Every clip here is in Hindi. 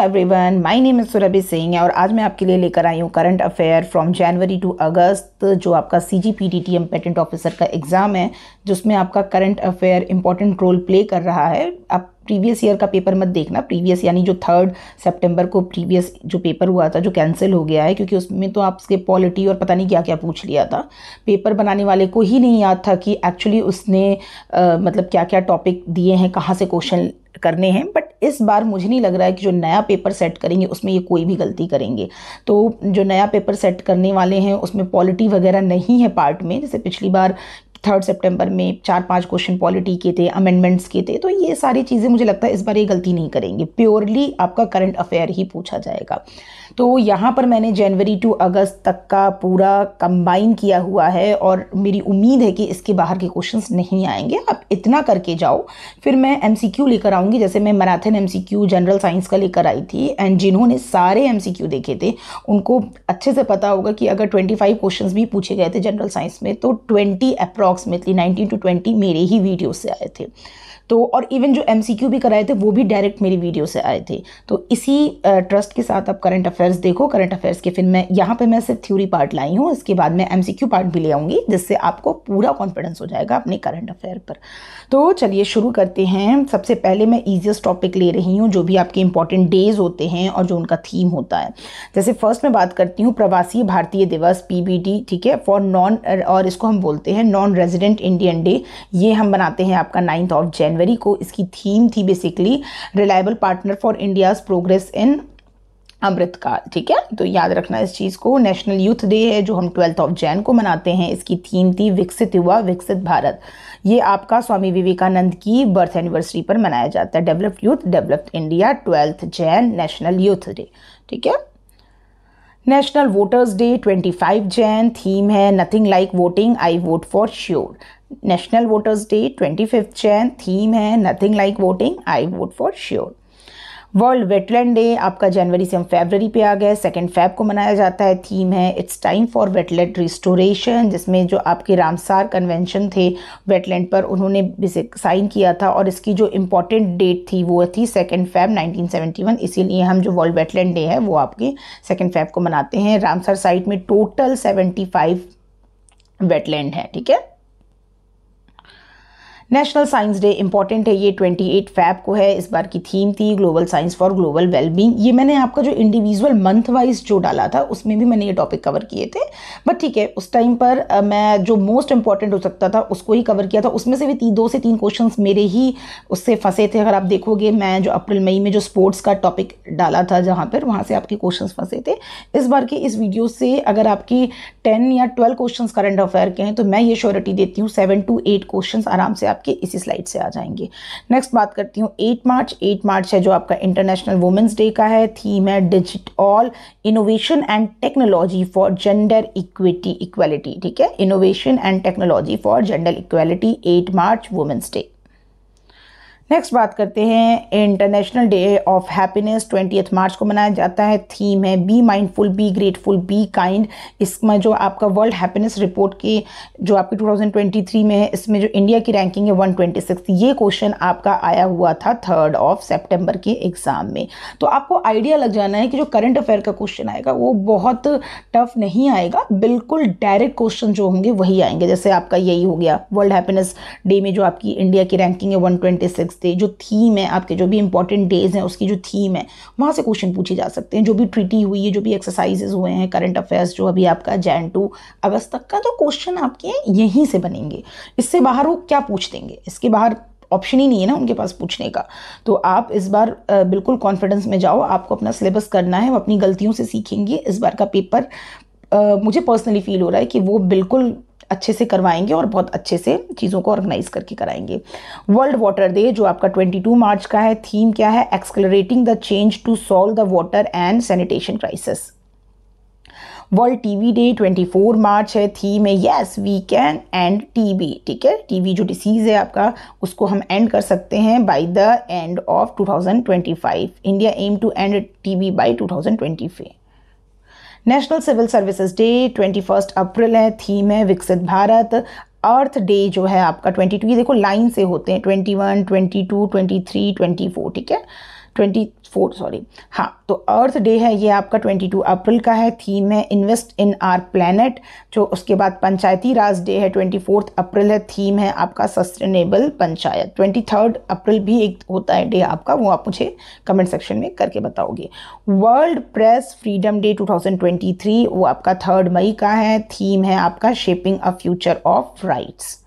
every everyone my name is Surabhi Singh और आज मैं आपके लिए लेकर आई हूँ current affair from January to August जो आपका C G P D T M patent officer का एग्ज़ाम है जिसमें आपका current affair important role play कर रहा है आप प्रीवियस ईयर का पेपर मत देखना प्रीवियस यानी जो थर्ड सेप्टेम्बर को प्रीवियस जो पेपर हुआ था जो कैंसिल हो गया है क्योंकि उसमें तो आपके पॉलिटी और पता नहीं क्या क्या पूछ लिया था पेपर बनाने वाले को ही नहीं याद था कि एक्चुअली उसने आ, मतलब क्या क्या टॉपिक दिए हैं कहाँ से क्वेश्चन करने हैं बट इस बार मुझे नहीं लग रहा है कि जो नया पेपर सेट करेंगे उसमें ये कोई भी गलती करेंगे तो जो नया पेपर सेट करने वाले हैं उसमें पॉलिटी वगैरह नहीं है पार्ट में जैसे पिछली बार थर्ड सितंबर में चार पांच क्वेश्चन पॉलिटी के थे अमेंडमेंट्स के थे तो ये सारी चीज़ें मुझे लगता है इस बार ये गलती नहीं करेंगे प्योरली आपका करंट अफेयर ही पूछा जाएगा तो यहाँ पर मैंने जनवरी टू अगस्त तक का पूरा कंबाइन किया हुआ है और मेरी उम्मीद है कि इसके बाहर के क्वेश्चन नहीं आएंगे आप इतना करके जाओ फिर मैं एम लेकर आऊँगी जैसे मैं मैराथन एम जनरल साइंस का लेकर आई थी एंड जिन्होंने सारे एम देखे थे उनको अच्छे से पता होगा कि अगर ट्वेंटी फाइव क्वेश्चन भी पूछे गए थे जनरल साइंस में तो twenty approximately nineteen to twenty मेरे ही वीडियो से आए थे तो और इवन जो एम भी कराए थे वो भी डायरेक्ट मेरी वीडियो से आए थे तो इसी ट्रस्ट के साथ आप करंट अफेयर्स देखो करंट अफेयर्स के फिर मैं यहाँ पर मैं सिर्फ थ्योरी पार्ट लाई हूँ इसके बाद मैं एम पार्ट भी ले आऊँगी जिससे आपको पूरा कॉन्फिडेंस हो जाएगा अपने करंट अफेयर पर तो चलिए शुरू करते हैं सबसे पहले मैं ईजिएस्ट टॉपिक ले रही हूँ जो भी आपके इंपॉर्टेंट डेज होते हैं और जो उनका थीम होता है जैसे फर्स्ट मैं बात करती हूँ प्रवासी भारतीय दिवस पी ठीक है फॉर नॉन और इसको हम बोलते हैं नॉन रेजिडेंट इंडियन डे ये हम बनाते हैं आपका नाइन्थ ऑफ जैन जनवरी को इसकी थीम थी basically reliable partner for India's progress in Amritkaal ठीक है तो याद रखना इस चीज़ को नेशनल यूथ डे है जो हम ट्वेल्थ ऑफ जैन को मनाते हैं इसकी थीम थी विकसित युवा विकसित भारत ये आपका स्वामी विवेकानंद की बर्थ एनिवर्सरी पर मनाया जाता है developed youth developed India twelfth Jan national youth day ठीक है national voters day 25 Jan theme है nothing like voting I vote for sure national voters day 25 Jan theme है nothing like voting I vote for sure world wetland day आपका जनवरी से हम फेबररी पे आ गए सेकेंड फेब को मनाया जाता है थीम है it's time for wetland restoration जिसमें जो आपके रामसार कन्वेंशन थे वेटलैंड पर उन्होंने साइन किया था और इसकी जो इम्पोर्टेंट डेट थी वो थी सेकेंड फैब 1971 इसीलिए हम जो वर्ल्ड वेटलैंड डे है वो आपके सेकेंड फेब को मनाते हैं रामसार साइट में टोटल सेवेंटी वेटलैंड है ठीक है नेशनल साइंस डे इंपॉर्टेंट है ये ट्वेंटी एट फैब को है इस बार की थीम थी global science for global wellbeing ये मैंने आपका जो इंडिविजुअल मंथ वाइज जो डाला था उसमें भी मैंने ये टॉपिक कवर किए थे बट ठीक है उस टाइम पर मैं जो मोस्ट इंपॉर्टेंट हो सकता था उसको ही कवर किया था उसमें से भी ती, दो से तीन क्वेश्चन मेरे ही उससे फंसे थे अगर आप देखोगे मैं जो अप्रैल मई में जो स्पोर्ट्स का टॉपिक डाला था जहाँ पर वहाँ से आपके क्वेश्चन फंसे थे इस बार के इस वीडियो से अगर आपकी टेन या ट्वेल्व क्वेश्चन करंट अफेयर के हैं तो मैं ये श्योरिटी देती हूँ सेवन टू एट क्वेश्चन आराम से आप आपके इसी स्लाइड से आ जाएंगे नेक्स्ट बात करती हूँ एट मार्च एट मार्च है जो आपका इंटरनेशनल वुमेंस डे का है थीम है digit all innovation and technology for gender equity equality ठीक है innovation and technology for gender equality eight March women's day next बात करते हैं international day of happiness twenty March को मनाया जाता है थीम है be mindful be grateful be kind इसमें जो आपका वर्ल्ड हैप्पीनेस रिपोर्ट की जो आपकी 2023 में है इसमें जो इंडिया की रैंकिंग है 126 ये क्वेश्चन आपका आया हुआ था थर्ड ऑफ सेप्टेम्बर के एग्ज़ाम में तो आपको आइडिया लग जाना है कि जो करंट अफेयर का क्वेश्चन आएगा वो बहुत टफ नहीं आएगा बिल्कुल डायरेक्ट क्वेश्चन जो होंगे वही आएंगे जैसे आपका यही हो गया वर्ल्ड हैप्पीनेस डे में जो आपकी इंडिया की रैंकिंग है वन सकते जो थीम है आपके जो भी इंपॉर्टेंट डेज हैं उसकी जो थीम है वहाँ से क्वेश्चन पूछे जा सकते हैं जो भी ट्रिटी हुई है जो भी एक्सरसाइजेज हुए हैं करंट अफेयर्स जो अभी आपका जैन टू अगस्त तक का तो क्वेश्चन आपके यहीं से बनेंगे इससे बाहर वो क्या पूछ देंगे इसके बाहर ऑप्शन ही नहीं है ना उनके पास पूछने का तो आप इस बार बिल्कुल कॉन्फिडेंस में जाओ आपको अपना सिलेबस करना है वो अपनी गलतियों से सीखेंगे इस बार का पेपर आ, मुझे पर्सनली फील हो रहा है कि वो बिल्कुल अच्छे से करवाएंगे और बहुत अच्छे से चीज़ों को ऑर्गेनाइज करके कराएंगे वर्ल्ड वाटर डे जो आपका 22 मार्च का है थीम क्या है accelerating the change to solve the water and sanitation crisis world TB day 24 March है थीम है yes we can end TB ठीक है टीवी जो डिसीज़ है आपका उसको हम एंड कर सकते हैं by the end of 2025 India aim to end TB by 2025 national civil services day twenty first April है थीम है विकसित भारत अर्थ डे जो है आपका ट्वेंटी टू ये देखो लाइन से होते हैं twenty one twenty two twenty three twenty four ठीक है ट्वेंटी फोर सॉरी हाँ तो अर्थ डे है ये आपका 22 अप्रैल का है थीम है इन्वेस्ट इन आर प्लानट जो उसके बाद पंचायती राज डे है 24 अप्रैल है थीम है आपका सस्टेनेबल पंचायत 23 अप्रैल भी एक होता है डे आपका वो आप मुझे कमेंट सेक्शन में करके बताओगे वर्ल्ड प्रेस फ्रीडम डे 2023 वो आपका थर्ड मई का है थीम है आपका shaping a future of rights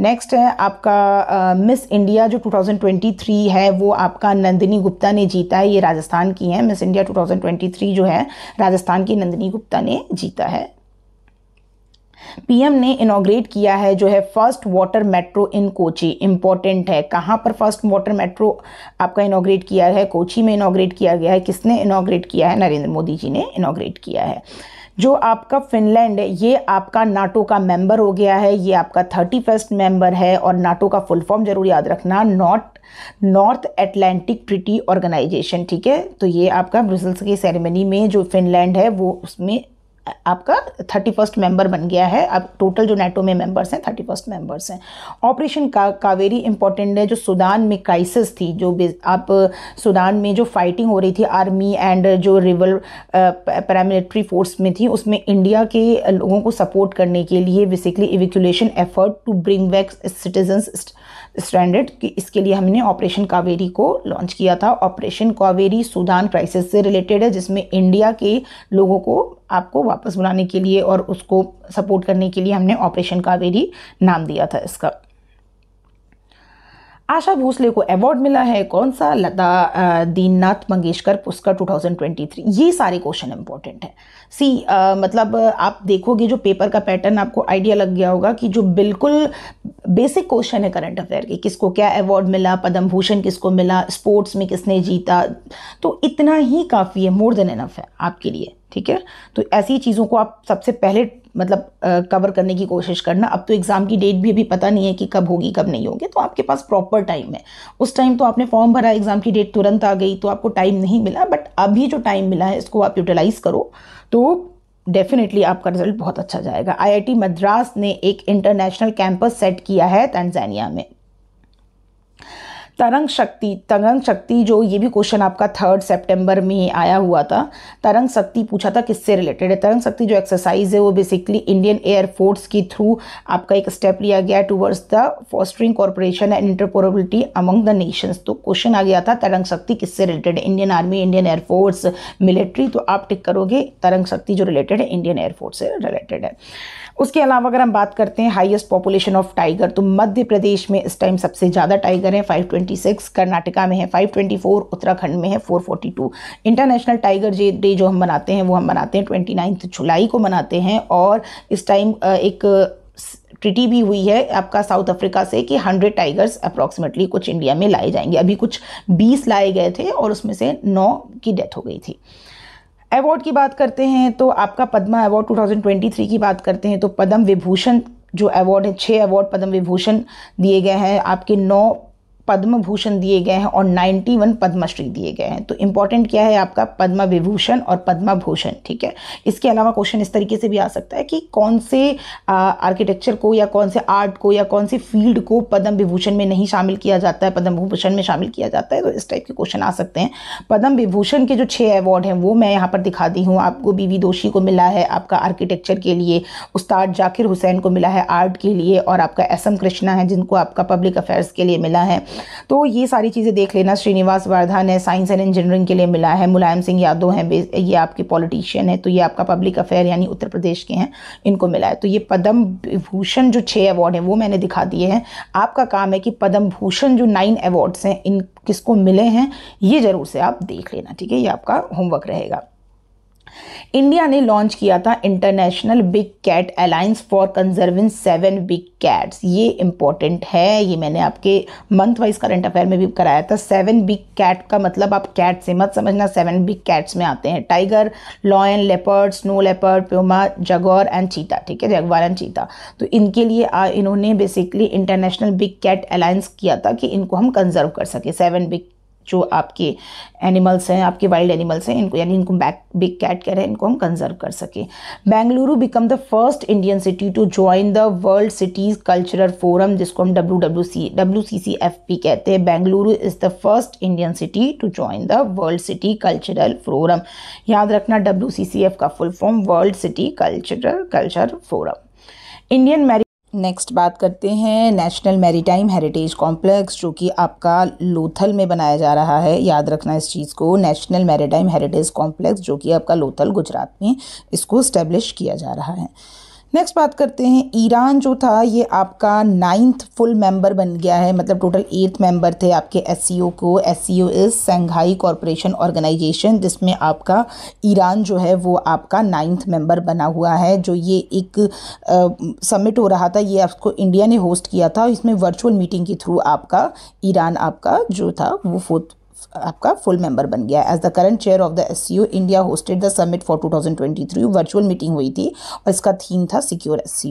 next है आपका मिस uh, इंडिया जो 2023 है वो आपका नंदिनी गुप्ता ने जीता है ये राजस्थान की है मिस इंडिया 2023 जो है राजस्थान की नंदिनी गुप्ता ने जीता है पीएम ने इनोग्रेट किया है जो है first water metro in Kochi important है कहाँ पर फर्स्ट वाटर मेट्रो आपका इनोग्रेट किया है कोची में इनोग्रेट किया गया है किसने इनोग्रेट किया है नरेंद्र मोदी जी ने इनोग्रेट किया है जो आपका फिनलैंड है ये आपका नाटो का मेंबर हो गया है ये आपका थर्टी फर्स्ट मेंबर है और नाटो का फुल फॉर्म जरूर याद रखना NATO north Atlantic treaty organisation ठीक है तो ये आपका ब्रुसल्स की सेरेमनी में जो फिनलैंड है वो उसमें आपका थर्टी फर्स्ट मेम्बर बन गया है अब टोटल जो नेटो में मेंबर्स हैं थर्टी फर्स्ट मेम्बर्स हैं ऑपरेशन का कावेरी इंपॉर्टेंट है जो सुदान में क्राइसिस थी जो आप सुदान में जो फाइटिंग हो रही थी आर्मी एंड जो रिवल पैरामिलिट्री फोर्स में थी उसमें इंडिया के लोगों को सपोर्ट करने के लिए basically evacuation effort to bring back citizens stranded कि इसके लिए हमने ऑपरेशन कावेरी को लॉन्च किया था ऑपरेशन कावेरी सूडान क्राइसिस से रिलेटेड है जिसमें इंडिया के लोगों को आपको वापस बुलाने के लिए और उसको सपोर्ट करने के लिए हमने ऑपरेशन कावेरी नाम दिया था इसका आशा भोसले को अवार्ड मिला है कौन सा लता दीननाथ मंगेशकर पुरस्कार 2023 ये सारे क्वेश्चन इंपॉर्टेंट है सी आ, मतलब आप देखोगे जो पेपर का पैटर्न आपको आइडिया लग गया होगा कि जो बिल्कुल बेसिक क्वेश्चन है करंट अफेयर के किसको क्या अवार्ड मिला पद्म भूषण किसको मिला स्पोर्ट्स में किसने जीता तो इतना ही काफ़ी है मोर देन एनफ है आपके लिए ठीक है तो ऐसी चीज़ों को आप सबसे पहले मतलब कवर करने की कोशिश करना अब तो एग्ज़ाम की डेट भी अभी पता नहीं है कि कब होगी कब नहीं होगी तो आपके पास प्रॉपर टाइम है उस टाइम तो आपने फॉर्म भरा एग्ज़ाम की डेट तुरंत आ गई तो आपको टाइम नहीं मिला बट अभी जो टाइम मिला है इसको आप यूटिलाइज़ करो तो डेफिनेटली आपका रिजल्ट बहुत अच्छा जाएगा आईआईटी मद्रास ने एक इंटरनेशनल कैंपस सेट किया है तंजानिया में तरंग शक्ति तरंग शक्ति जो ये भी क्वेश्चन आपका थर्ड सेप्टेम्बर में आया हुआ था तरंग शक्ति पूछा था किससे रिलेटेड है तरंग शक्ति जो एक्सरसाइज है वो बेसिकली इंडियन एयरफोर्स के थ्रू आपका एक स्टेप लिया गया towards the fostering corporation and interoperability among the nations तो क्वेश्चन आ गया था तरंग शक्ति किससे रिलेटेड है Indian army Indian airforce military तो आप टिक करोगे तरंग शक्ति जो रिलेटेड है इंडियन एयरफोर्स से रिलेटेड है उसके अलावा अगर हम बात करते हैं हाईएस्ट पॉपुलेशन ऑफ टाइगर तो मध्य प्रदेश में इस टाइम सबसे ज़्यादा टाइगर हैं 526 कर्नाटका में है 524 उत्तराखंड में है 442 इंटरनेशनल टाइगर डे जो हम मनाते हैं वो हम मनाते हैं ट्वेंटी जुलाई को मनाते हैं और इस टाइम एक ट्रिटी भी हुई है आपका साउथ अफ्रीका से कि हंड्रेड टाइगर्स अप्रॉक्सीमेटली कुछ इंडिया में लाए जाएंगे अभी कुछ बीस लाए गए थे और उसमें से नौ की डेथ हो गई थी अवार्ड की बात करते हैं तो आपका पद्मा अवार्ड 2023 की बात करते हैं तो पद्म विभूषण जो अवार्ड है छः अवार्ड पद्म विभूषण दिए गए हैं आपके नौ पद्म भूषण दिए गए हैं और 91 पद्मश्री दिए गए हैं तो इंपॉर्टेंट क्या है आपका पद्म विभूषण और पद्म भूषण ठीक है इसके अलावा क्वेश्चन इस तरीके से भी आ सकता है कि कौन से आर्किटेक्चर को या कौन से आर्ट को या कौन सी फील्ड को पद्म विभूषण में नहीं शामिल किया जाता है पद्म भूषण में शामिल किया जाता है तो इस टाइप के क्वेश्चन आ सकते हैं पद्म विभूषण के जो छः अवार्ड हैं वो मैं यहाँ पर दिखा दी हूँ आपको बीवी दोषी को मिला है आपका आर्किटेक्चर के लिए उस्ताद जाकिर हुसैन को मिला है आर्ट के लिए और आपका एस एम कृष्णा है जिनको आपका पब्लिक अफेयर्स के लिए मिला है तो ये सारी चीज़ें देख लेना श्रीनिवास वर्धन है साइंस एंड इंजीनियरिंग के लिए मिला है मुलायम सिंह यादव हैं ये आपके पॉलिटिशियन है तो ये आपका पब्लिक अफेयर यानी उत्तर प्रदेश के हैं इनको मिला है तो ये पद्म भूषण जो छः अवार्ड हैं वो मैंने दिखा दिए हैं आपका काम है कि पद्म भूषण जो नाइन अवार्ड्स हैं इन किसको मिले हैं ये ज़रूर से आप देख लेना ठीक है ये आपका होमवर्क रहेगा इंडिया ने लॉन्च किया था international big cat alliance for conserving seven big cats ये इंपॉर्टेंट है ये मैंने आपके मंथ वाइज करंट अफेयर में भी कराया था सेवन बिग कैट का मतलब आप कैट से मत समझना सेवन बिग कैट्स में आते हैं tiger lion leopard snow leopard puma jaguar and cheetah ठीक है जगवार एंड चीता तो इनके लिए इन्होंने basically international big cat alliance किया था कि इनको हम कंजर्व कर सके सेवन बिग जो आपके एनिमल्स हैं आपके वाइल्ड एनिमल्स हैं इनको यानी इनको बैक बिग कैट कह रहे हैं इनको हम कंजर्व कर सकें Bengaluru become the first Indian city to join the world cities cultural forum जिसको हम W W C W C C F P कहते हैं Bengaluru is the first Indian city to join the world city cultural forum याद रखना डब्ल्यू सी सी एफ का full form world city cultural culture forum Indian next बात करते हैं नेशनल मैरीटाइम हेरिटेज कॉम्प्लेक्स जो कि आपका लोथल में बनाया जा रहा है याद रखना इस चीज़ को नेशनल मैरीटाइम हेरिटेज कॉम्प्लेक्स जो कि आपका लोथल गुजरात में इसको इस्टेब्लिश किया जा रहा है नेक्स्ट बात करते हैं ईरान जो था ये आपका नाइन्थ फुल मेंबर बन गया है मतलब टोटल एट्थ मेंबर थे आपके एस को S is Shanghai corporation organisation जिसमें आपका ईरान जो है वो आपका नाइन्थ मेंबर बना हुआ है जो ये एक समिट हो रहा था ये आपको इंडिया ने होस्ट किया था इसमें वर्चुअल मीटिंग के थ्रू आपका ईरान आपका जो था वो फोर्थ आपका फुल मेंबर बन गया as the current chair of the S India hosted the summit for 2023 virtual meeting हुई थी और इसका थीम था सिक्योर एस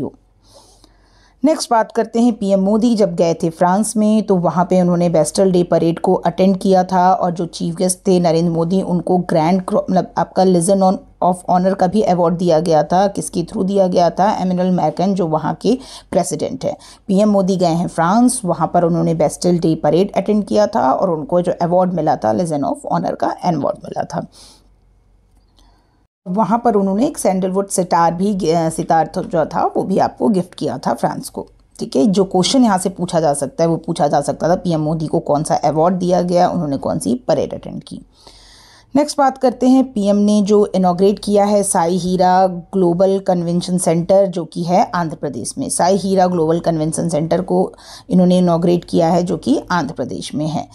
नेक्स्ट बात करते हैं पीएम मोदी जब गए थे फ्रांस में तो वहाँ पे उन्होंने बेस्टल डे परेड को अटेंड किया था और जो चीफ गेस्ट थे नरेंद्र मोदी उनको ग्रैंड मतलब आपका लिजन ऑन ऑफ ऑनर का भी अवार्ड दिया गया था किसके थ्रू दिया गया था एमिनल मैकन जो वहाँ के प्रेसिडेंट हैं पीएम मोदी गए हैं फ्रांस वहाँ पर उन्होंने बेस्टल डे परेड अटेंड किया था और उनको जो अवार्ड मिला था लेजन ऑफ ऑनर का अवार्ड मिला था वहाँ पर उन्होंने एक सैंडलवुड सितार भी सितार तो जो था वो भी आपको गिफ्ट किया था फ्रांस को ठीक है जो क्वेश्चन यहाँ से पूछा जा सकता है वो पूछा जा सकता था पीएम मोदी को कौन सा अवार्ड दिया गया उन्होंने कौन सी परेड अटेंड की नेक्स्ट बात करते हैं पीएम ने जो इनाग्रेट किया है Sai Hira global convention centre जो कि है आंध्र प्रदेश में Sai Hira global convention centre को इन्होंने इनाग्रेट किया है जो कि आंध्र प्रदेश में है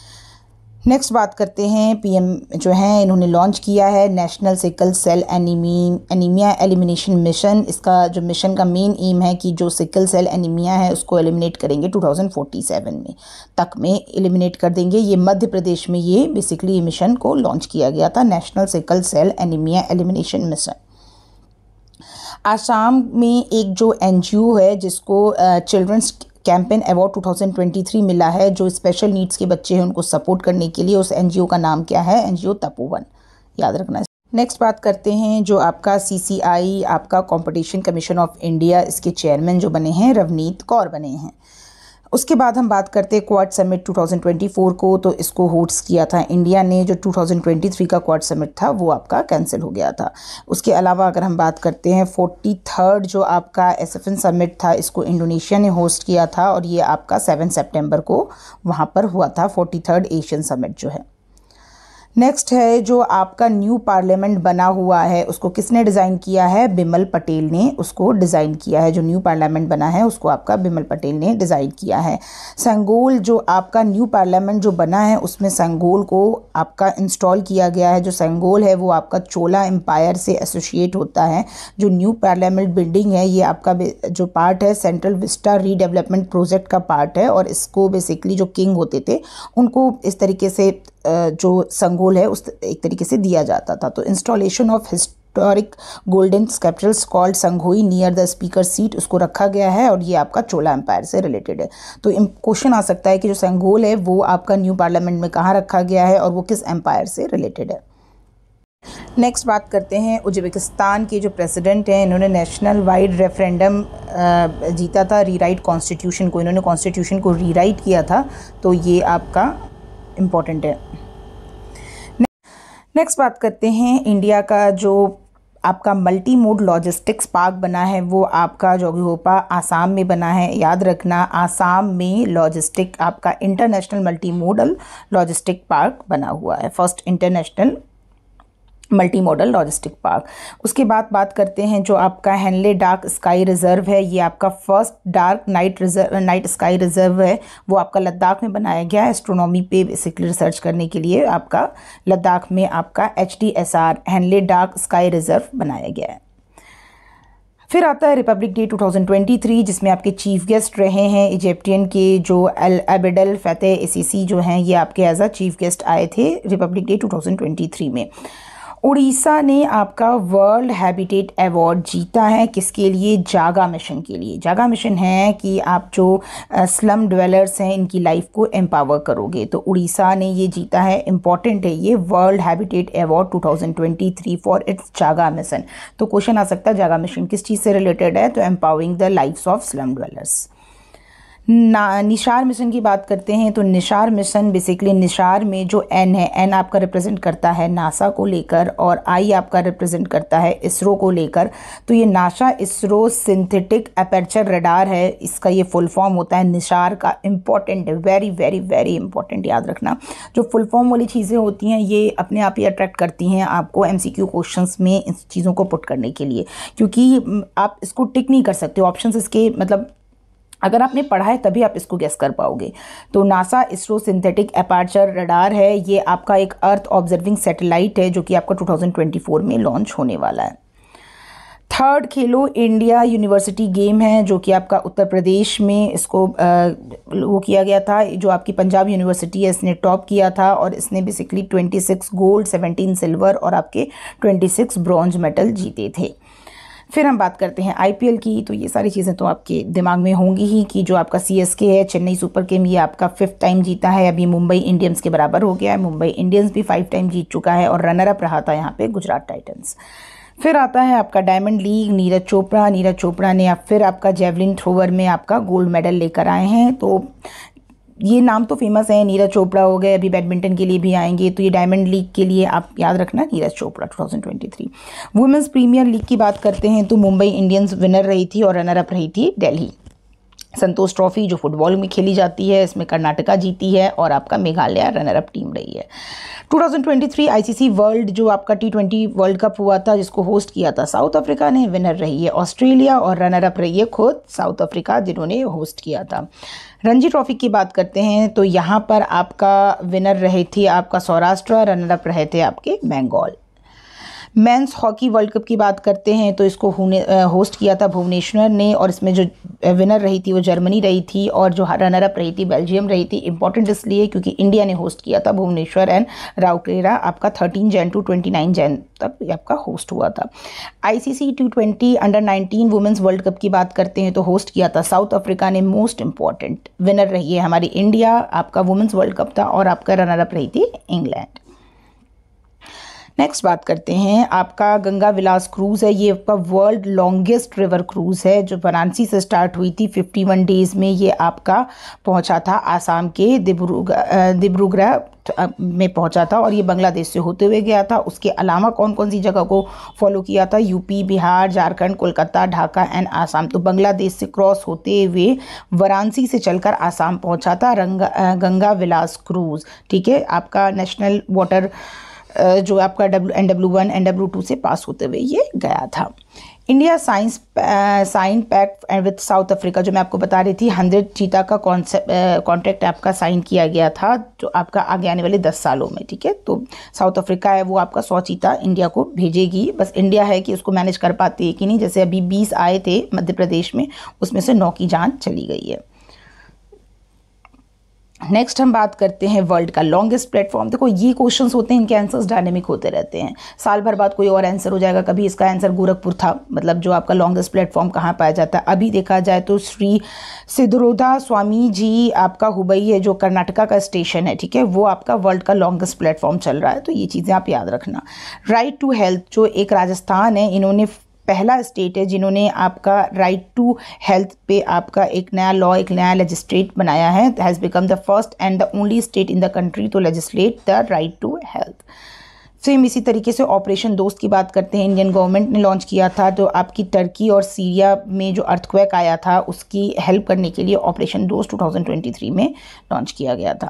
नेक्स्ट बात करते हैं पीएम जो हैं इन्होंने लॉन्च किया है national sickle cell enemy anaemia elimination mission इसका जो मिशन का मेन एम है कि जो सिकल सेल एनीमिया है उसको एलिमिनेट करेंगे 2047 में तक में एलिमिनेट कर देंगे ये मध्य प्रदेश में ये बेसिकली ये मिशन को लॉन्च किया गया था national sickle cell anaemia elimination mission Assam में एक जो एनजीओ है जिसको चिल्ड्रंस कैंपेन अवार्ड 2023 मिला है जो स्पेशल नीड्स के बच्चे हैं उनको सपोर्ट करने के लिए उस एनजीओ का नाम क्या है एनजीओ तपोवन याद रखना नेक्स्ट बात करते हैं जो आपका सीसीआई आपका कंपटीशन कमीशन ऑफ इंडिया इसके चेयरमैन जो बने हैं रवनीत कौर बने हैं उसके बाद हम बात करते हैं क्वाड समिट 2024 को तो इसको होस्ट किया था इंडिया ने जो 2023 का क्वाड समिट था वो आपका कैंसिल हो गया था उसके अलावा अगर हम बात करते हैं फोर्टी थर्ड जो आपका एस एफ एन समिट था इसको इंडोनेशिया ने होस्ट किया था और ये आपका सेवन सेप्टेम्बर को वहाँ पर हुआ था फोर्टी थर्ड एशियन समिट जो है नेक्स्ट है जो आपका न्यू पार्लियामेंट बना हुआ है उसको किसने डिज़ाइन किया है बिमल पटेल ने उसको डिज़ाइन किया है जो न्यू पार्लियामेंट बना है उसको आपका बिमल पटेल ने डिज़ाइन किया है संगोल जो आपका न्यू पार्लियामेंट जो बना है उसमें संगोल को आपका इंस्टॉल किया गया है जो संगोल है वो आपका चोला एम्पायर से एसोशिएट होता है जो न्यू पार्लियामेंट बिल्डिंग है ये आपका जो पार्ट है सेंट्रल विस्टा रीडेवलपमेंट प्रोजेक्ट का पार्ट है और इसको बेसिकली जो किंग होते थे उनको इस तरीके से जो संग तांगोल है उस एक तरीके से दिया जाता था तो installation of historic golden sceptres called Sengol near the speaker seat उसको रखा गया है और ये आपका चोला एम्पायर से रिलेटेड है तो क्वेश्चन आ सकता है कि जो संघोल है वो आपका न्यू पार्लियामेंट में कहाँ रखा गया है और वो किस एम्पायर से रिलेटेड है नेक्स्ट बात करते हैं उज्बेकिस्तान के जो प्रेसिडेंट हैं इन्होंने नेशनल वाइड रेफरेंडम जीता था रीराइट कॉन्स्टिट्यूशन को इन्होंने कॉन्स्टिट्यूशन को रीराइट किया था तो ये आपका इम्पॉर्टेंट है नेक्स्ट बात करते हैं इंडिया का जो आपका मल्टी मोड लॉजिस्टिक्स पार्क बना है वो आपका जोगीहोपा आसाम में बना है याद रखना आसाम में लॉजिस्टिक आपका international multi modal logistic park बना हुआ है first international multi modal logistic park उसके बाद बात करते हैं जो आपका हैनले डार्क स्काई रिजर्व है ये आपका first dark night reserve night sky reserve है वो आपका लद्दाख में बनाया गया है एस्ट्रोनॉमी पे बेसिकली रिसर्च करने के लिए आपका लद्दाख में आपका H D S R Hanle dark sky reserve बनाया गया है फिर आता है रिपब्लिक डे 2023 जिसमें आपके चीफ गेस्ट रहे हैं इजिप्टियन के जो अल अबेडल फ़तेह एसीसी जो हैं ये आपके एज आ चीफ गेस्ट आए थे रिपब्लिक डे 2023 में उड़ीसा ने आपका वर्ल्ड हैबिटेट अवार्ड जीता है किसके लिए जागा मिशन के लिए जागा मिशन है कि आप जो स्लम ड्वेलर्स हैं इनकी लाइफ को एम्पावर करोगे तो उड़ीसा ने ये जीता है इम्पॉर्टेंट है ये world habitat award 2023 for its Jaga mission तो क्वेश्चन आ सकता है जागा मिशन किस चीज़ से रिलेटेड है तो empowering the lifes of slum dwellers ना निशार मिशन की बात करते हैं तो निशार मिशन बेसिकली निशार में जो एन है एन आपका रिप्रेजेंट करता है नासा को लेकर और आई आपका रिप्रेजेंट करता है इसरो को लेकर तो ये NASA ISRO synthetic aperture radar है इसका ये फुल फॉर्म होता है निशार का important very very very important याद रखना जो फुल फॉर्म वाली चीज़ें होती हैं ये अपने आप ही अट्रैक्ट करती हैं आपको एम सी में इस चीज़ों को पुट करने के लिए क्योंकि आप इसको टिक नहीं कर सकते ऑप्शन इसके मतलब अगर आपने पढ़ा है तभी आप इसको गैस कर पाओगे तो NASA ISRO synthetic aperture radar है ये आपका एक अर्थ ऑब्जर्विंग सैटेलाइट है जो कि आपका 2024 में लॉन्च होने वाला है थर्ड खेलो इंडिया यूनिवर्सिटी गेम है जो कि आपका उत्तर प्रदेश में इसको वो किया गया था जो आपकी पंजाब यूनिवर्सिटी है इसने टॉप किया था और इसने बेसिकली 26 गोल्ड 17 सिल्वर और आपके 26 ब्रॉन्ज मेडल जीते थे फिर हम बात करते हैं आईपीएल की तो ये सारी चीज़ें तो आपके दिमाग में होंगी ही कि जो आपका सीएसके है चेन्नई सुपर किंग ये आपका फिफ्थ टाइम जीता है अभी मुंबई इंडियंस के बराबर हो गया है मुंबई इंडियंस भी फाइव टाइम जीत चुका है और रनर अप रहा था यहाँ पे गुजरात टाइटन्स फिर आता है आपका डायमंड लीग नीरज चोपड़ा नीरज चोपड़ा ने आप फिर आपका जेवलिन थ्रोवर में आपका गोल्ड मेडल लेकर आए हैं तो ये नाम तो फेमस है नीरज चोपड़ा हो गए अभी बैडमिंटन के लिए भी आएंगे तो ये डायमंड लीग के लिए आप याद रखना Neeraj Chopra 2023 women's premier league की बात करते हैं तो मुंबई इंडियंस विनर रही थी और रनर अप रही थी दिल्ली संतोष ट्रॉफी जो फुटबॉल में खेली जाती है इसमें कर्नाटका जीती है और आपका मेघालय रनर अप टीम रही है 2023 आईसीसी वर्ल्ड जो आपका टी ट्वेंटी वर्ल्ड कप हुआ था जिसको होस्ट किया था साउथ अफ्रीका ने विनर रही है ऑस्ट्रेलिया और रनर अप रही है खुद साउथ अफ्रीका जिन्होंने होस्ट किया था रणजी ट्रॉफ़ी की बात करते हैं तो यहाँ पर आपका विनर रहे थी आपका सौराष्ट्र रनर अप रहे थे आपके Bengal men's hockey world cup की बात करते हैं तो इसको होस्ट किया था भुवनेश्वर ने और इसमें जो विनर रही थी वो जर्मनी रही थी और जो रनर अप रही थी बेल्जियम रही थी इंपॉर्टेंट इसलिए क्योंकि इंडिया ने होस्ट किया था भुवनेश्वर एंड राउकेरा आपका thirteen Jan to twenty nine Jan तक आपका होस्ट हुआ था I C C T twenty under nineteen women's world cup की बात करते हैं तो होस्ट किया था साउथ अफ्रीका ने मोस्ट इंपॉर्टेंट विनर रही है हमारी इंडिया आपका वुमेंस वर्ल्ड कप था और आपका रनर अप रही थी इंग्लैंड नेक्स्ट बात करते हैं आपका गंगा विलास क्रूज़ है ये आपका वर्ल्ड लॉन्गेस्ट रिवर क्रूज़ है जो वाराणसी से स्टार्ट हुई थी 51 डेज़ में ये आपका पहुंचा था आसाम के दिब्रुगढ़ में पहुंचा था और ये बांग्लादेश से होते हुए गया था उसके अलावा कौन कौन सी जगह को फॉलो किया था यूपी बिहार झारखंड कोलकाता ढाका एंड आसाम तो बांग्लादेश से क्रॉस होते हुए वाराणसी से चलकर आसाम पहुंचा था रंगा गंगा विलास क्रूज़ ठीक है आपका नेशनल वाटर जो आपका W N W one N W two से पास होते हुए ये गया था India science sign pack and with South Africa जो मैं आपको बता रही थी हंड्रेड चीता का कॉन्ट्रैक्ट आपका साइन किया गया था जो आपका आगे आने वाले दस सालों में ठीक है तो साउथ अफ्रीका है वो आपका सौ चीता इंडिया को भेजेगी बस इंडिया है कि उसको मैनेज कर पाती है कि नहीं जैसे अभी बीस आए थे मध्य प्रदेश में उसमें से नौ की जान चली गई है नेक्स्ट हम बात करते हैं वर्ल्ड का लॉन्गेस्ट प्लेटफॉर्म देखो ये क्वेश्चंस होते हैं इनके आंसर्स डायनेमिक होते रहते हैं साल भर बाद कोई और आंसर हो जाएगा कभी इसका आंसर गोरखपुर था मतलब जो आपका लॉन्गेस्ट प्लेटफॉर्म कहाँ पाया जाता है अभी देखा जाए तो श्री सिद्धरोधा स्वामी जी आपका हुबई है जो कर्नाटका का स्टेशन है ठीक है वो आपका वर्ल्ड का लॉन्गेस्ट प्लेटफॉर्म चल रहा है तो ये चीज़ें आप याद रखना राइट टू हेल्थ जो एक राजस्थान है इन्होंने पहला स्टेट है जिन्होंने आपका राइट टू हेल्थ पे आपका एक नया लॉ एक नया लेजिस्ट्रेट बनाया है has become the first and the only state in the country to legislate the right to health same इसी तरीके से ऑपरेशन दोस्त की बात करते हैं इंडियन गवर्नमेंट ने लॉन्च किया था तो आपकी टर्की और सीरिया में जो अर्थक्वैक आया था उसकी हेल्प करने के लिए ऑपरेशन दोस्त 2023 में लॉन्च किया गया था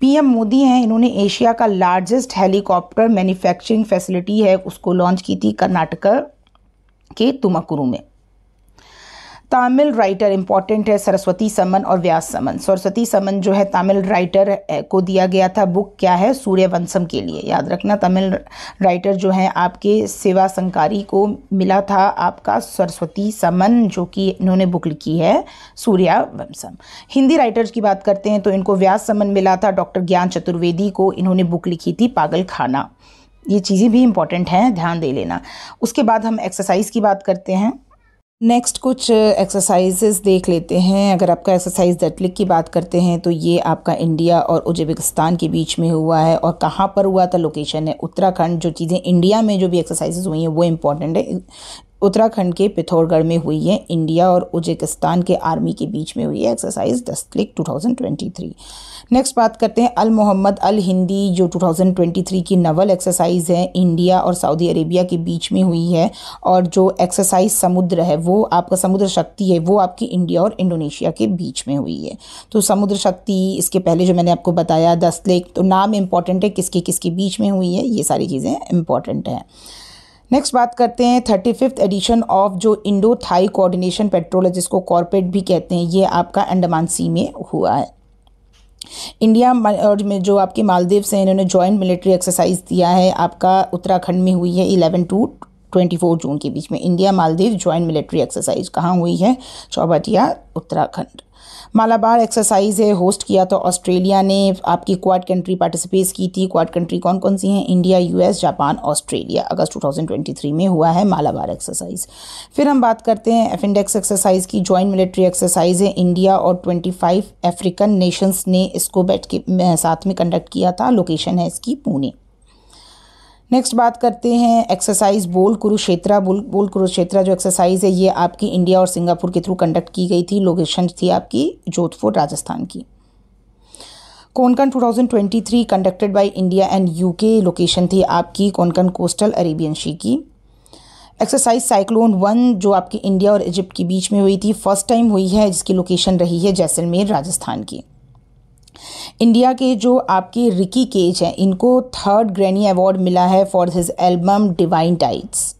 पीएम मोदी हैं इन्होंने एशिया का लार्जेस्ट हेलीकॉप्टर मैन्युफैक्चरिंग फैसिलिटी है उसको लॉन्च की थी कर्नाटका के तुमकुरु में तमिल राइटर इम्पॉर्टेंट है सरस्वती समन और व्यास समन सरस्वती समन जो है तमिल राइटर को दिया गया था बुक क्या है सूर्यवंशम के लिए याद रखना तमिल राइटर जो है आपके सेवा संकारी को मिला था आपका सरस्वती समन जो कि इन्होंने बुक लिखी है सूर्यवंशम हिंदी राइटर्स की बात करते हैं तो इनको व्यास समन मिला था डॉक्टर ज्ञान चतुर्वेदी को इन्होंने बुक लिखी थी पागल खाना ये चीज़ें भी इम्पॉर्टेंट हैं ध्यान दे लेना उसके बाद हम एक्सरसाइज की बात करते हैं नेक्स्ट कुछ एक्सरसाइजेस देख लेते हैं अगर आपका एक्सरसाइज दटलिक की बात करते हैं तो ये आपका इंडिया और उज्बेकिस्तान के बीच में हुआ है और कहाँ पर हुआ था लोकेशन है उत्तराखंड जो चीज़ें इंडिया में जो भी एक्सरसाइजेस हुई हैं वो इम्पॉर्टेंट है उत्तराखंड के पिथौरगढ़ में हुई है इंडिया और उज्बेकिस्तान के आर्मी के बीच में हुई है एक्सरसाइज क्लिक टू नेक्स्ट बात करते हैं अल मोहम्मद अल हिंदी जो 2023 की नवल एक्सरसाइज है इंडिया और सऊदी अरेबिया के बीच में हुई है और जो एक्सरसाइज समुद्र है वो आपका समुद्र शक्ति है वो आपकी इंडिया और इंडोनेशिया के बीच में हुई है तो समुद्र शक्ति इसके पहले जो मैंने आपको बताया दस्तलिक तो नाम इम्पॉर्टेंट है किसके किसके बीच में हुई है ये सारी चीज़ें इम्पॉर्टेंट हैं नेक्स्ट बात करते हैं थर्टी फिफ्थ एडिशन ऑफ जो इंडो थाई कोऑर्डिनेशन पेट्रोल है जिसको कॉरपोरेट भी कहते हैं ये आपका अंडमान सी में हुआ है इंडिया और जो आपके मालदीव से इन्होंने जॉइंट मिलिट्री एक्सरसाइज दिया है आपका उत्तराखंड में हुई है eleven to twenty four June के बीच में India Maldives joint military exercise कहाँ हुई है चौबटिया उत्तराखंड मालाबार एक्सरसाइज है होस्ट किया तो ऑस्ट्रेलिया ने आपकी क्वाड कंट्री पार्टिसिपेट की थी क्वाड कंट्री कौन कौन सी हैं India US Japan Australia August 2023 में हुआ है मालाबार एक्सरसाइज फिर हम बात करते हैं एफ इंडेक्स एक्सरसाइज की ज्वाइंट मिलिट्री एक्सरसाइज है इंडिया और ट्वेंटी अफ्रीकन नेशंस ने इसको बैठ के साथ में कंडक्ट किया था लोकेशन है इसकी पुणे नेक्स्ट बात करते हैं एक्सरसाइज बोल कुरुक्षेत्रा बोल बोल कुरुक्षेत्रा जो एक्सरसाइज है ये आपकी इंडिया और सिंगापुर के थ्रू कंडक्ट की गई थी लोकेशन थी आपकी जोधपुर राजस्थान की Konkan 2023 conducted by India and UK location थी आपकी कोनकन कोस्टल अरेबियन शी की एक्सरसाइज साइक्लोन वन जो आपकी इंडिया और इजिप्ट के बीच में हुई थी फर्स्ट टाइम हुई है जिसकी लोकेशन रही है जैसलमेर राजस्थान की इंडिया के जो आपके रिकी केज हैं इनको थर्ड ग्रैनी अवार्ड मिला है for his album divine tides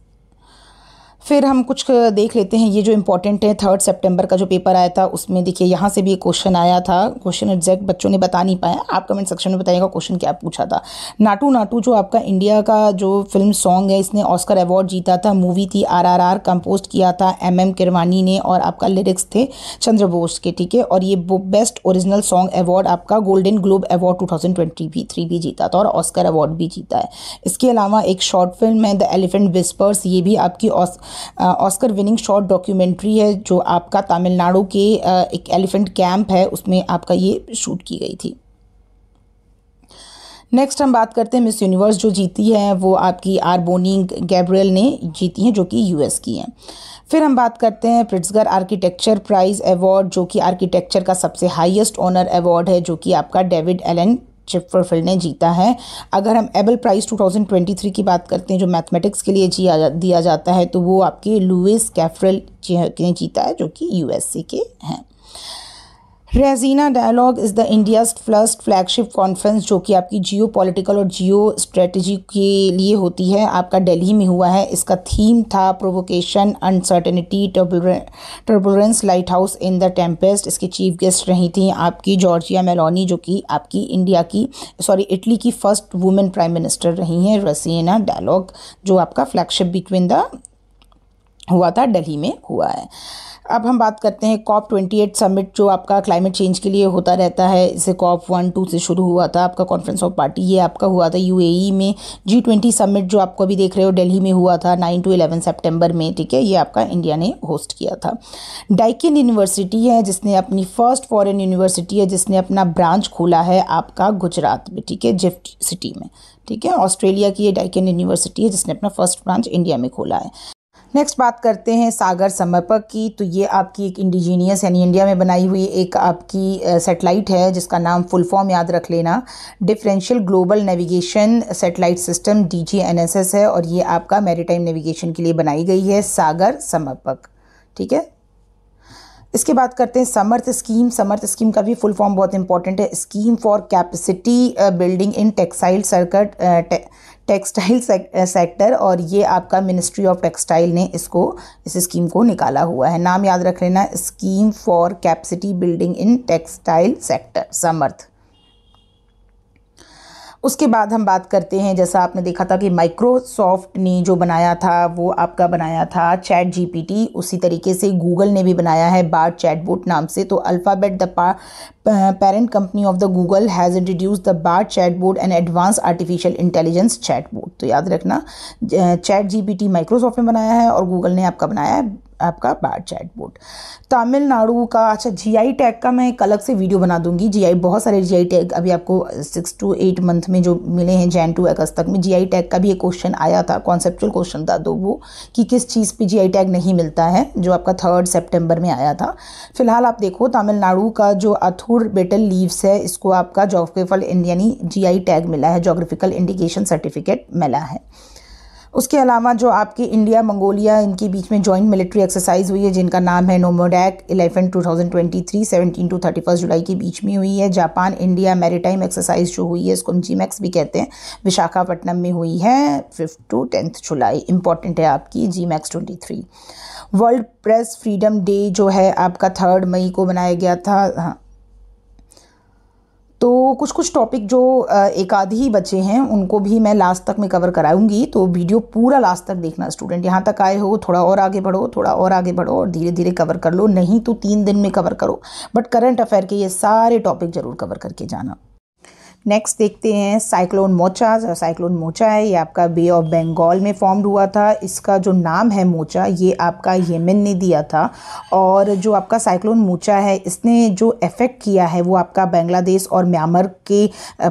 फिर हम कुछ देख लेते हैं ये जो इम्पोर्टेंट है थर्ड सेप्टेम्बर का जो पेपर आया था उसमें देखिए यहाँ से भी एक क्वेश्चन आया था क्वेश्चन एग्जैक्ट बच्चों ने बता नहीं पाया आप कमेंट सेक्शन में बताइएगा क्वेश्चन क्या पूछा था नाटू नाटू जो आपका इंडिया का जो फिल्म सॉन्ग है इसने ऑस्कर अवार्ड जीता था मूवी थी आर आर आर कम्पोज किया था एम एम किरवानी ने और आपका लिरिक्स थे चंद्र बोस के ठीक है और ये बेस्ट ओरिजिनल सॉन्ग अवार्ड आपका golden globe award two thousand twenty भी थ्री भी जीता था और ऑस्कर अवार्ड भी जीता है इसके अलावा एक शॉर्ट फिल्म है द एलिफेंट विस्पर्स ये भी आपकी ऑस्कर विनिंग शॉर्ट डॉक्यूमेंट्री है जो आपका तमिलनाडु के एक एलिफेंट कैंप है उसमें आपका ये शूट की गई थी नेक्स्ट हम बात करते हैं मिस यूनिवर्स जो जीती है वो आपकी आरबोनिंग गैब्रियल ने जीती हैं जो कि यूएस की हैं फिर हम बात करते हैं प्रिट्सगर आर्किटेक्चर प्राइज़ अवार्ड जो कि आर्किटेक्चर का सबसे हाईएस्ट ऑनर अवार्ड है जो कि आपका डेविड एलन चेपरफिल्ड ने जीता है अगर हम एबल प्राइज़ 2023 की बात करते हैं जो मैथमेटिक्स के लिए जिया दिया जाता है तो वो आपके लुइस कैफरल जी, ने जीता है जो कि यूएसए के हैं Raisina dialogue is the India's first flagship conference जो कि आपकी जियो पॉलिटिकल और जियो स्ट्रेटजी के लिए होती है आपका दिल्ली में हुआ है इसका थीम था provocation uncertainty turbulence light house in the tempest इसके चीफ गेस्ट रही थी आपकी जॉर्जिया मेलोनी जो कि आपकी इंडिया की सॉरी इटली की फर्स्ट वुमेन प्राइम मिनिस्टर रही हैं रसीना डायलॉग जो आपका फ्लैगशिप बिटवीन द हुआ था दिल्ली में हुआ है अब हम बात करते हैं कॉप ट्वेंटी एट समिट जो आपका क्लाइमेट चेंज के लिए होता रहता है इसे कॉप वन टू से शुरू हुआ था आपका कॉन्फ्रेंस ऑफ पार्टी ये आपका हुआ था यूएई e में जी ट्वेंटी समिट जो आपको अभी देख रहे हो दिल्ली में हुआ था नाइन टू इलेवन सेप्टेम्बर में ठीक है ये आपका इंडिया ने होस्ट किया था डाइकिन यूनिवर्सिटी है जिसने अपनी फर्स्ट फॉरन यूनिवर्सिटी है जिसने अपना ब्रांच खोला है आपका गुजरात में ठीक है जिफ्ट सिटी में ठीक है ऑस्ट्रेलिया की ये डाइकिन यूनिवर्सिटी है जिसने अपना फर्स्ट ब्रांच इंडिया में खोला है नेक्स्ट बात करते हैं सागर समर्पक की तो ये आपकी एक इंडिजीनियस यानी इंडिया में बनाई हुई एक आपकी सेटेलाइट है जिसका नाम फुल फॉर्म याद रख लेना differential global navigation satellite system D है और ये आपका टाइम नेविगेशन के लिए बनाई गई है सागर समर्पक ठीक है इसके बाद करते हैं समर्थ स्कीम समर्थ स्कीम का भी फुल फॉर्म बहुत इंपॉर्टेंट है scheme for capacity building in textile sector textile sector और ये आपका मिनिस्ट्री ऑफ टेक्सटाइल ने इसको इस स्कीम को निकाला हुआ है नाम याद रख लेना scheme for capacity building in textile sector Samarth उसके बाद हम बात करते हैं जैसा आपने देखा था कि माइक्रोसॉफ्ट ने जो बनाया था वो आपका बनाया था चैट जी उसी तरीके से गूगल ने भी बनाया है बार चैट नाम से तो alphabet the parent company of the Google has introduce the Bard chat board and advance artificial intelligence board तो याद रखना चैट जीपीटी माइक्रोसॉफ्ट ने बनाया है और गूगल ने आपका बनाया है आपका बैड चैट बोर्ड तमिलनाडु का अच्छा जीआई टैग का मैं एक अलग से वीडियो बना दूंगी जीआई बहुत सारे जीआई टैग अभी आपको सिक्स टू एट मंथ में जो मिले हैं जैन टू अगस्त तक में जीआई टैग का भी एक क्वेश्चन आया था कॉन्सेप्चुअल क्वेश्चन था दो तो वो कि किस चीज़ पर जी टैग नहीं मिलता है जो आपका थर्ड सेप्टेम्बर में आया था फिलहाल आप देखो तमिलनाडु का जो अथुर बेटल लीव्स है इसको आपका जोग्राफिकल यानी जी टैग मिला है जोग्राफिकल इंडिकेशन सर्टिफिकेट मिला है उसके अलावा जो आपकी इंडिया मंगोलिया इनके बीच में जॉइंट मिलिट्री एक्सरसाइज हुई है जिनका नाम है nomadic eleven two thousand twenty three seventeen to thirty first July के बीच में हुई है जापान इंडिया मेरीटाइम एक्सरसाइज जो हुई है इसको हम मैक्स भी कहते हैं विशाखापट्टनम में हुई है fifth to tenth July important है आपकी JIMEX twenty three world press freedom day जो है आपका थर्ड मई को बनाया गया था हाँ तो कुछ कुछ टॉपिक जो एक आधी ही बचे हैं उनको भी मैं लास्ट तक में कवर कराऊंगी तो वीडियो पूरा लास्ट तक देखना स्टूडेंट यहाँ तक आए हो थोड़ा और आगे बढ़ो थोड़ा और आगे बढ़ो और धीरे धीरे कवर कर लो नहीं तो तीन दिन में कवर करो बट करंट अफेयर के ये सारे टॉपिक ज़रूर कवर करके जाना नेक्स्ट देखते हैं साइक्लोन मोचा जो साइक्लोन मोचा है ये आपका बे ऑफ बंगाल में फॉर्म हुआ था इसका जो नाम है मोचा ये आपका येमेन ने दिया था और जो आपका साइक्लोन मोचा है इसने जो इफ़ेक्ट किया है वो आपका बांग्लादेश और म्यांमार के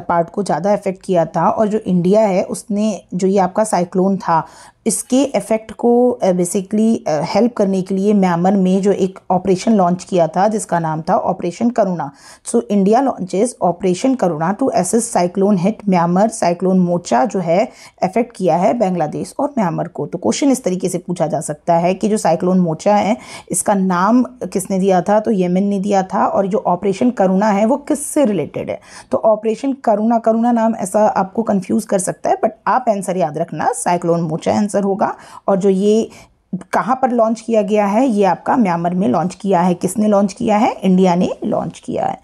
पार्ट को ज़्यादा इफ़ेक्ट किया था और जो इंडिया है उसने जो ये आपका साइक्लोन था इसके इफ़ेक्ट को बेसिकली हेल्प करने के लिए म्यांमार में जो एक ऑपरेशन लॉन्च किया था जिसका नाम था operation Karuna so India launches operation Karuna to assist cyclone hit Myanmar cyclone Mocha जो है अफेक्ट किया है बांग्लादेश और म्यांमार को तो क्वेश्चन इस तरीके से पूछा जा सकता है कि जो साइक्लोन मोर्चा है इसका नाम किसने दिया था तो येमिन ने दिया था और जो ऑपरेशन करुणा है वो किससे रिलेटेड है तो ऑपरेशन करुणा करुणा नाम ऐसा आपको कन्फ्यूज़ कर सकता है बट आप आंसर याद रखना साइक्लोन मोर्चा आंसर होगा और जो ये कहाँ पर लॉन्च किया गया है ये आपका म्यांमार में लॉन्च किया है किसने लॉन्च किया है इंडिया ने लॉन्च किया है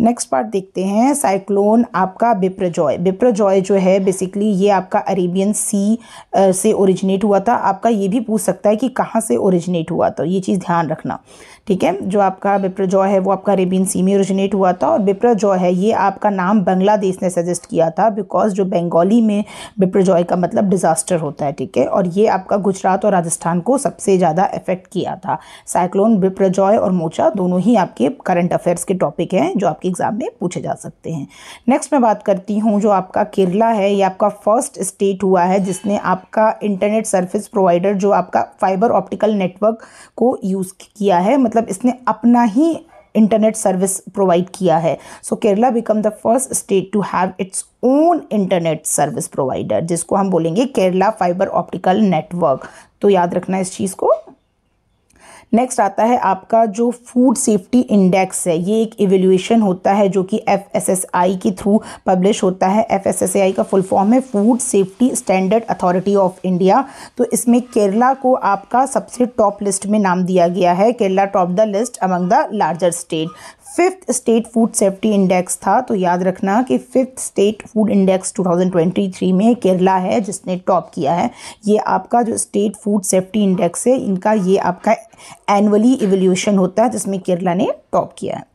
नेक्स्ट पार्ट देखते हैं साइक्लोन आपका बिप्रजॉय बिप्रजॉय जो है बेसिकली ये आपका अरेबियन सी से ओरिजिनेट हुआ था आपका ये भी पूछ सकता है कि कहाँ से ओरिजिनेट हुआ था ये चीज़ ध्यान रखना ठीक है जो आपका बिप्रजॉय है वो आपका अरेबियन सी में ओरिजिनेट हुआ था और बिप्रजॉय है ये आपका नाम बांग्लादेश ने सजेस्ट किया था बिकॉज जो बंगाली में बिप्रजॉय का मतलब डिज़ास्टर होता है ठीक है और ये आपका गुजरात और राजस्थान को सबसे ज़्यादा इफेक्ट किया था साइक्लोन बिप्रजॉय और मोचा दोनों ही आपके करंट अफेयर्स के टॉपिक हैं जो आपके आपके एग्ज़ाम में पूछे जा सकते हैं नेक्स्ट मैं बात करती हूँ जो आपका केरला है ये आपका फर्स्ट स्टेट हुआ है जिसने आपका इंटरनेट सर्विस प्रोवाइडर जो आपका फाइबर ऑप्टिकल नेटवर्क को यूज़ किया है मतलब इसने अपना ही इंटरनेट सर्विस प्रोवाइड किया है so Kerala become the first state to have its own internet service provider जिसको हम बोलेंगे केरला फाइबर ऑप्टिकल नेटवर्क तो याद रखना इस चीज़ को नेक्स्ट आता है आपका जो फूड सेफ्टी इंडेक्स है ये एक इवेल्यूएशन होता है जो कि एफ के थ्रू पब्लिश होता है एफ का फुल फॉर्म है food safety standard authority of India तो इसमें केरला को आपका सबसे टॉप लिस्ट में नाम दिया गया है Kerala top the list among the larger state fifth state food safety index था तो याद रखना कि फिफ्थ स्टेट फूड इंडेक्स 2023 में केरला है जिसने टॉप किया है ये आपका जो स्टेट फूड सेफ्टी इंडेक्स है इनका ये आपका एनुअली एवोल्यूशन होता है जिसमें केरला ने टॉप किया है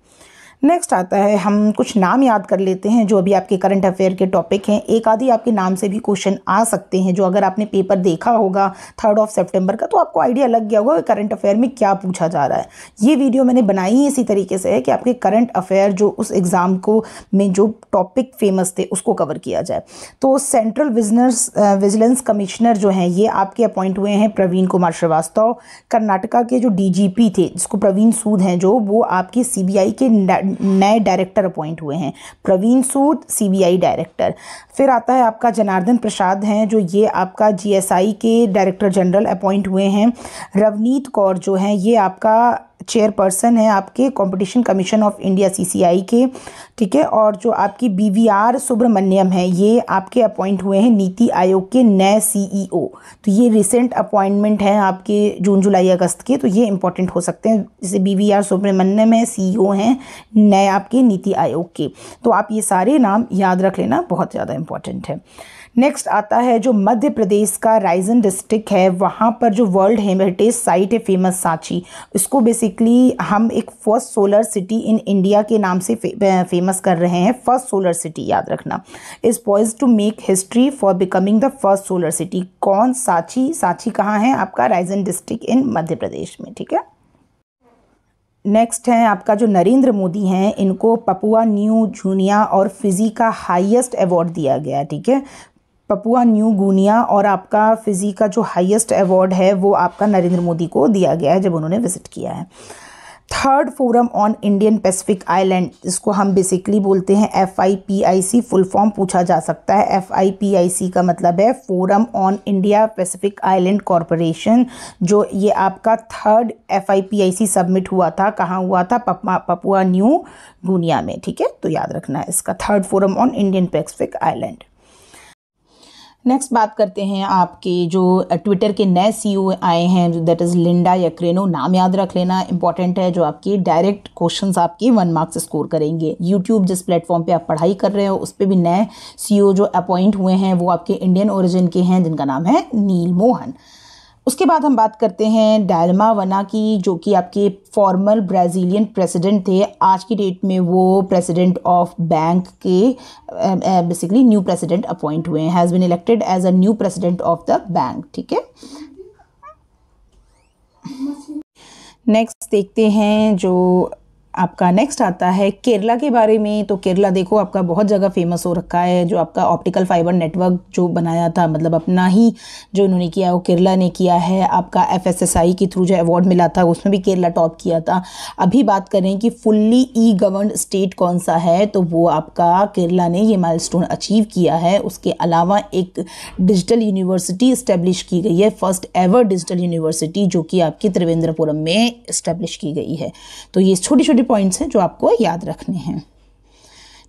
नेक्स्ट आता है हम कुछ नाम याद कर लेते हैं जो अभी आपके करंट अफेयर के टॉपिक हैं एक आधी आपके नाम से भी क्वेश्चन आ सकते हैं जो अगर आपने पेपर देखा होगा थर्ड ऑफ सेप्टेम्बर का तो आपको आइडिया लग गया होगा करंट अफेयर में क्या पूछा जा रहा है ये वीडियो मैंने बनाई इसी तरीके से है कि आपके करंट अफेयर जो उस एग्ज़ाम को में जो टॉपिक फेमस थे उसको कवर किया जाए तो सेंट्रल विजनर्स विजिलेंस कमिश्नर जो हैं ये आपके अपॉइंट हुए हैं प्रवीण कुमार श्रीवास्तव कर्नाटका के जो डी थे जिसको प्रवीण सूद हैं जो वो आपके सी के नए डायरेक्टर अपॉइंट हुए हैं प्रवीण सूद सीबीआई डायरेक्टर फिर आता है आपका जनार्दन प्रसाद हैं जो ये आपका जीएसआई के डायरेक्टर जनरल अपॉइंट हुए हैं रवनीत कौर जो हैं ये आपका चेयरपर्सन है आपके competition commission of India CCI के ठीक है और जो आपकी बीवीआर सुब्रमण्यम है ये आपके अपॉइंट हुए हैं नीति आयोग के नए सीईओ e तो ये रिसेंट अपॉइंटमेंट है आपके जून जुलाई अगस्त के तो ये इंपॉर्टेंट हो सकते हैं जैसे बीवीआर सुब्रमण्यम है सीईओ e हैं नए आपके नीति आयोग के तो आप ये सारे नाम याद रख लेना बहुत ज़्यादा इंपॉर्टेंट है नेक्स्ट आता है जो मध्य प्रदेश का राइजन डिस्ट्रिक्ट है वहाँ पर जो वर्ल्ड हेरिटेज साइट है फेमस सांची इसको बेसिकली हम एक first solar city in India के नाम से फे, फेमस कर रहे हैं फर्स्ट सोलर सिटी याद रखना is poised to make history for becoming the first solar city कौन सांची सांची कहाँ है आपका राइजन डिस्ट्रिक्ट इन मध्य प्रदेश में ठीक है नेक्स्ट हैं आपका जो नरेंद्र मोदी हैं इनको पपुआ न्यू जूनिया और फिजी का हाईएस्ट अवार्ड दिया गया ठीक है पपुआ न्यू गुनिया और आपका फिजी का जो हाईएस्ट अवार्ड है वो आपका नरेंद्र मोदी को दिया गया है जब उन्होंने विजिट किया है third forum on Indian Pacific island जिसको हम बेसिकली बोलते हैं F I P I C full form पूछा जा सकता है एफ आई पी आई सी का मतलब है forum on India Pacific island corporation जो ये आपका third F I P I C summit हुआ था कहाँ हुआ था पपा पपुआ न्यू गुनिया में ठीक है तो याद रखना है इसका third forum on Indian Pacific island next बात करते हैं आपके जो ट्विटर के नए सी e आए हैं जो दैट इज़ लिंडा यक्रेनो नाम याद रख लेना इंपॉर्टेंट है जो आपके डायरेक्ट क्वेश्चंस आपके वन मार्क्स स्कोर करेंगे यूट्यूब जिस प्लेटफॉर्म पे आप पढ़ाई कर रहे हो उस पर भी नए सी e जो अपॉइंट हुए हैं वो आपके इंडियन ओरिजिन के हैं जिनका नाम है नील मोहन उसके बाद हम बात करते हैं डायलमा वना की जो कि आपके फॉर्मल ब्राज़ीलियन प्रेसिडेंट थे आज की डेट में वो प्रेसिडेंट ऑफ बैंक के बेसिकली न्यू प्रेसिडेंट अपॉइंट हुए हैं has been elected as a new president of the bank ठीक है नेक्स्ट देखते हैं जो आपका नेक्स्ट आता है केरला के बारे में तो केरला देखो आपका बहुत जगह फेमस हो रखा है जो आपका ऑप्टिकल फाइबर नेटवर्क जो बनाया था मतलब अपना ही जो इन्होंने किया वो केरला ने किया है आपका एफ के थ्रू जो अवार्ड मिला था उसमें भी केरला टॉप किया था अभी बात करें कि फुल्ली ई गवर्न स्टेट कौन सा है तो वो आपका केरला ने ये माइल अचीव किया है उसके अलावा एक डिजिटल यूनिवर्सिटी इस्टेब्लिश की गई है फर्स्ट एवर डिजिटल यूनिवर्सिटी जो कि आपकी त्रिवेंद्रपुरम में इस्टेब्लिश की गई है तो ये छोटी छोटी पॉइंट्स हैं जो आपको याद रखने हैं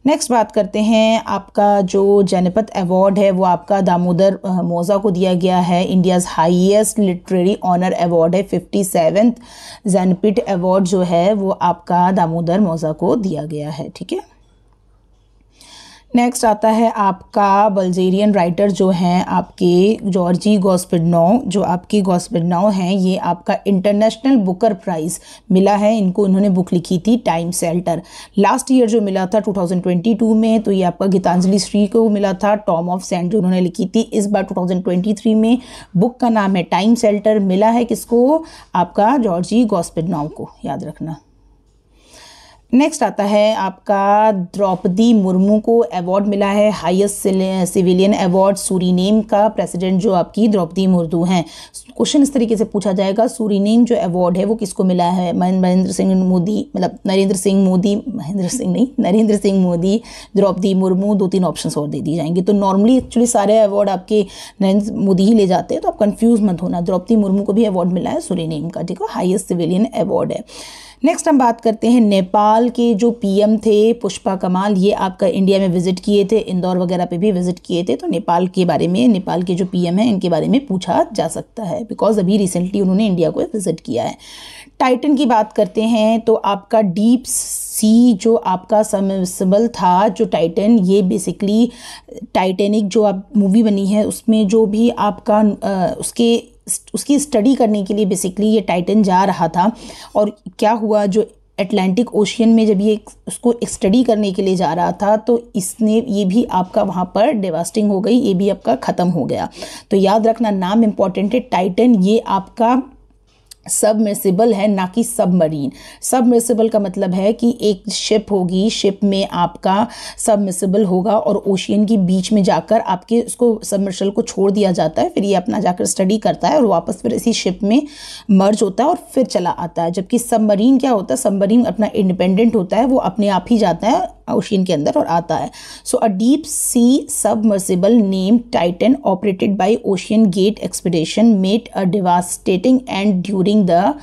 नेक्स्ट बात करते हैं आपका जो जनपद अवार्ड है वो आपका दामोदर मोज़ा को दिया गया है India's highest literary honour award है फिफ्टी सेवेंथ जनपिट अवार्ड जो है वो आपका दामोदर मोज़ा को दिया गया है ठीक है नेक्स्ट आता है आपका बल्जेरियन राइटर जो हैं आपके जॉर्जी गॉस्पिडनाओ जो आपकी गॉस्पिडनाव हैं ये आपका इंटरनेशनल बुकर प्राइज़ मिला है इनको इन्होंने बुक लिखी थी टाइम सेल्टर लास्ट ईयर जो मिला था 2022 में तो ये आपका गीतांजलि श्री को मिला था टॉम ऑफ सेंट जो उन्होंने लिखी थी इस बार टू में बुक का नाम है टाइम सेल्टर मिला है किसको आपका जॉर्जी गॉस्पिडनाओ को याद रखना नेक्स्ट आता है आपका द्रौपदी मुर्मू को अवार्ड मिला है हाईएस्ट सिविलियन अवार्ड सूरीनेम का प्रेसिडेंट जो आपकी द्रौपदी मुर्मू हैं क्वेश्चन इस तरीके से पूछा जाएगा सूरीनेम जो अवार्ड है वो किसको मिला है महेंद्र सिंह मोदी मतलब नरेंद्र सिंह मोदी महेंद्र सिंह नहीं नरेंद्र सिंह मोदी द्रौपदी मुर्मू दो तीन ऑप्शन और दे दिए जाएंगे तो नॉर्मली एक्चुअली सारे अवार्ड आपके नरेंद्र मोदी ही ले जाते हैं तो आप कन्फ्यूज़ मत होना द्रौपदी मुर्मू को भी अवार्ड मिला है सूरीनेम का ठीक है हाइएस्ट सिविलियन अवार्ड है नेक्स्ट हम बात करते हैं नेपाल के जो पीएम थे पुष्पा कमाल ये आपका इंडिया में विजिट किए थे इंदौर वगैरह पे भी विजिट किए थे तो नेपाल के बारे में नेपाल के जो पीएम हैं इनके बारे में पूछा जा सकता है बिकॉज अभी रिसेंटली उन्होंने इंडिया को विजिट किया है टाइटन की बात करते हैं तो आपका डीप सी जो आपका सबमर्सिबल था जो टाइटन ये बेसिकली टाइटेनिक जो आप मूवी बनी है उसमें जो भी आपका आ, उसके उसकी स्टडी करने के लिए बेसिकली ये टाइटन जा रहा था और क्या हुआ जो अटलांटिक ओशियन में जब ये उसको स्टडी करने के लिए जा रहा था तो इसने ये भी आपका वहाँ पर डेवास्टिंग हो गई ये भी आपका ख़त्म हो गया तो याद रखना नाम इम्पॉर्टेंट है टाइटन ये आपका सबमर्सिबल है ना कि सबमरीन सबमर्सिबल का मतलब है कि एक शिप होगी शिप में आपका सबमर्सिबल होगा और ओशियन के बीच में जाकर आपके उसको सबमर्सल को छोड़ दिया जाता है फिर ये अपना जाकर स्टडी करता है और वापस फिर इसी शिप में मर्ज होता है और फिर चला आता है जबकि सबमरीन क्या होता है सबमरीन अपना इंडिपेंडेंट होता है वो अपने आप ही जाता है ओशियन के अंदर और आता है so a deep sea submersible name Titan operated by OceanGate expedition met a devastating end during the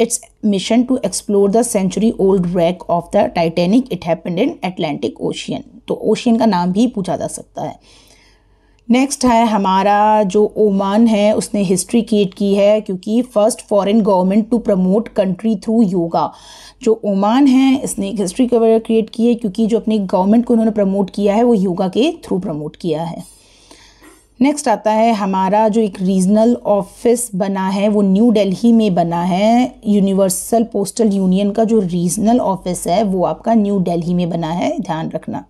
its mission to explore the century old wreck of the Titanic it happen in Atlantic Ocean तो ओशियन का नाम भी पूछा जा सकता है नेक्स्ट है हमारा जो ओमान है उसने हिस्ट्री क्रिएट की है क्योंकि first foreign government to promote country through yoga जो ओमान है इसने एक हिस्ट्री क्रिएट की है क्योंकि जो अपनी गवर्नमेंट को उन्होंने प्रमोट किया है वो योगा के थ्रू प्रमोट किया है नेक्स्ट आता है हमारा जो एक रीजनल ऑफिस बना है वो न्यू दिल्ली में बना है यूनिवर्सल पोस्टल यूनियन का जो रीजनल ऑफिस है वो आपका न्यू दिल्ली में बना है ध्यान रखना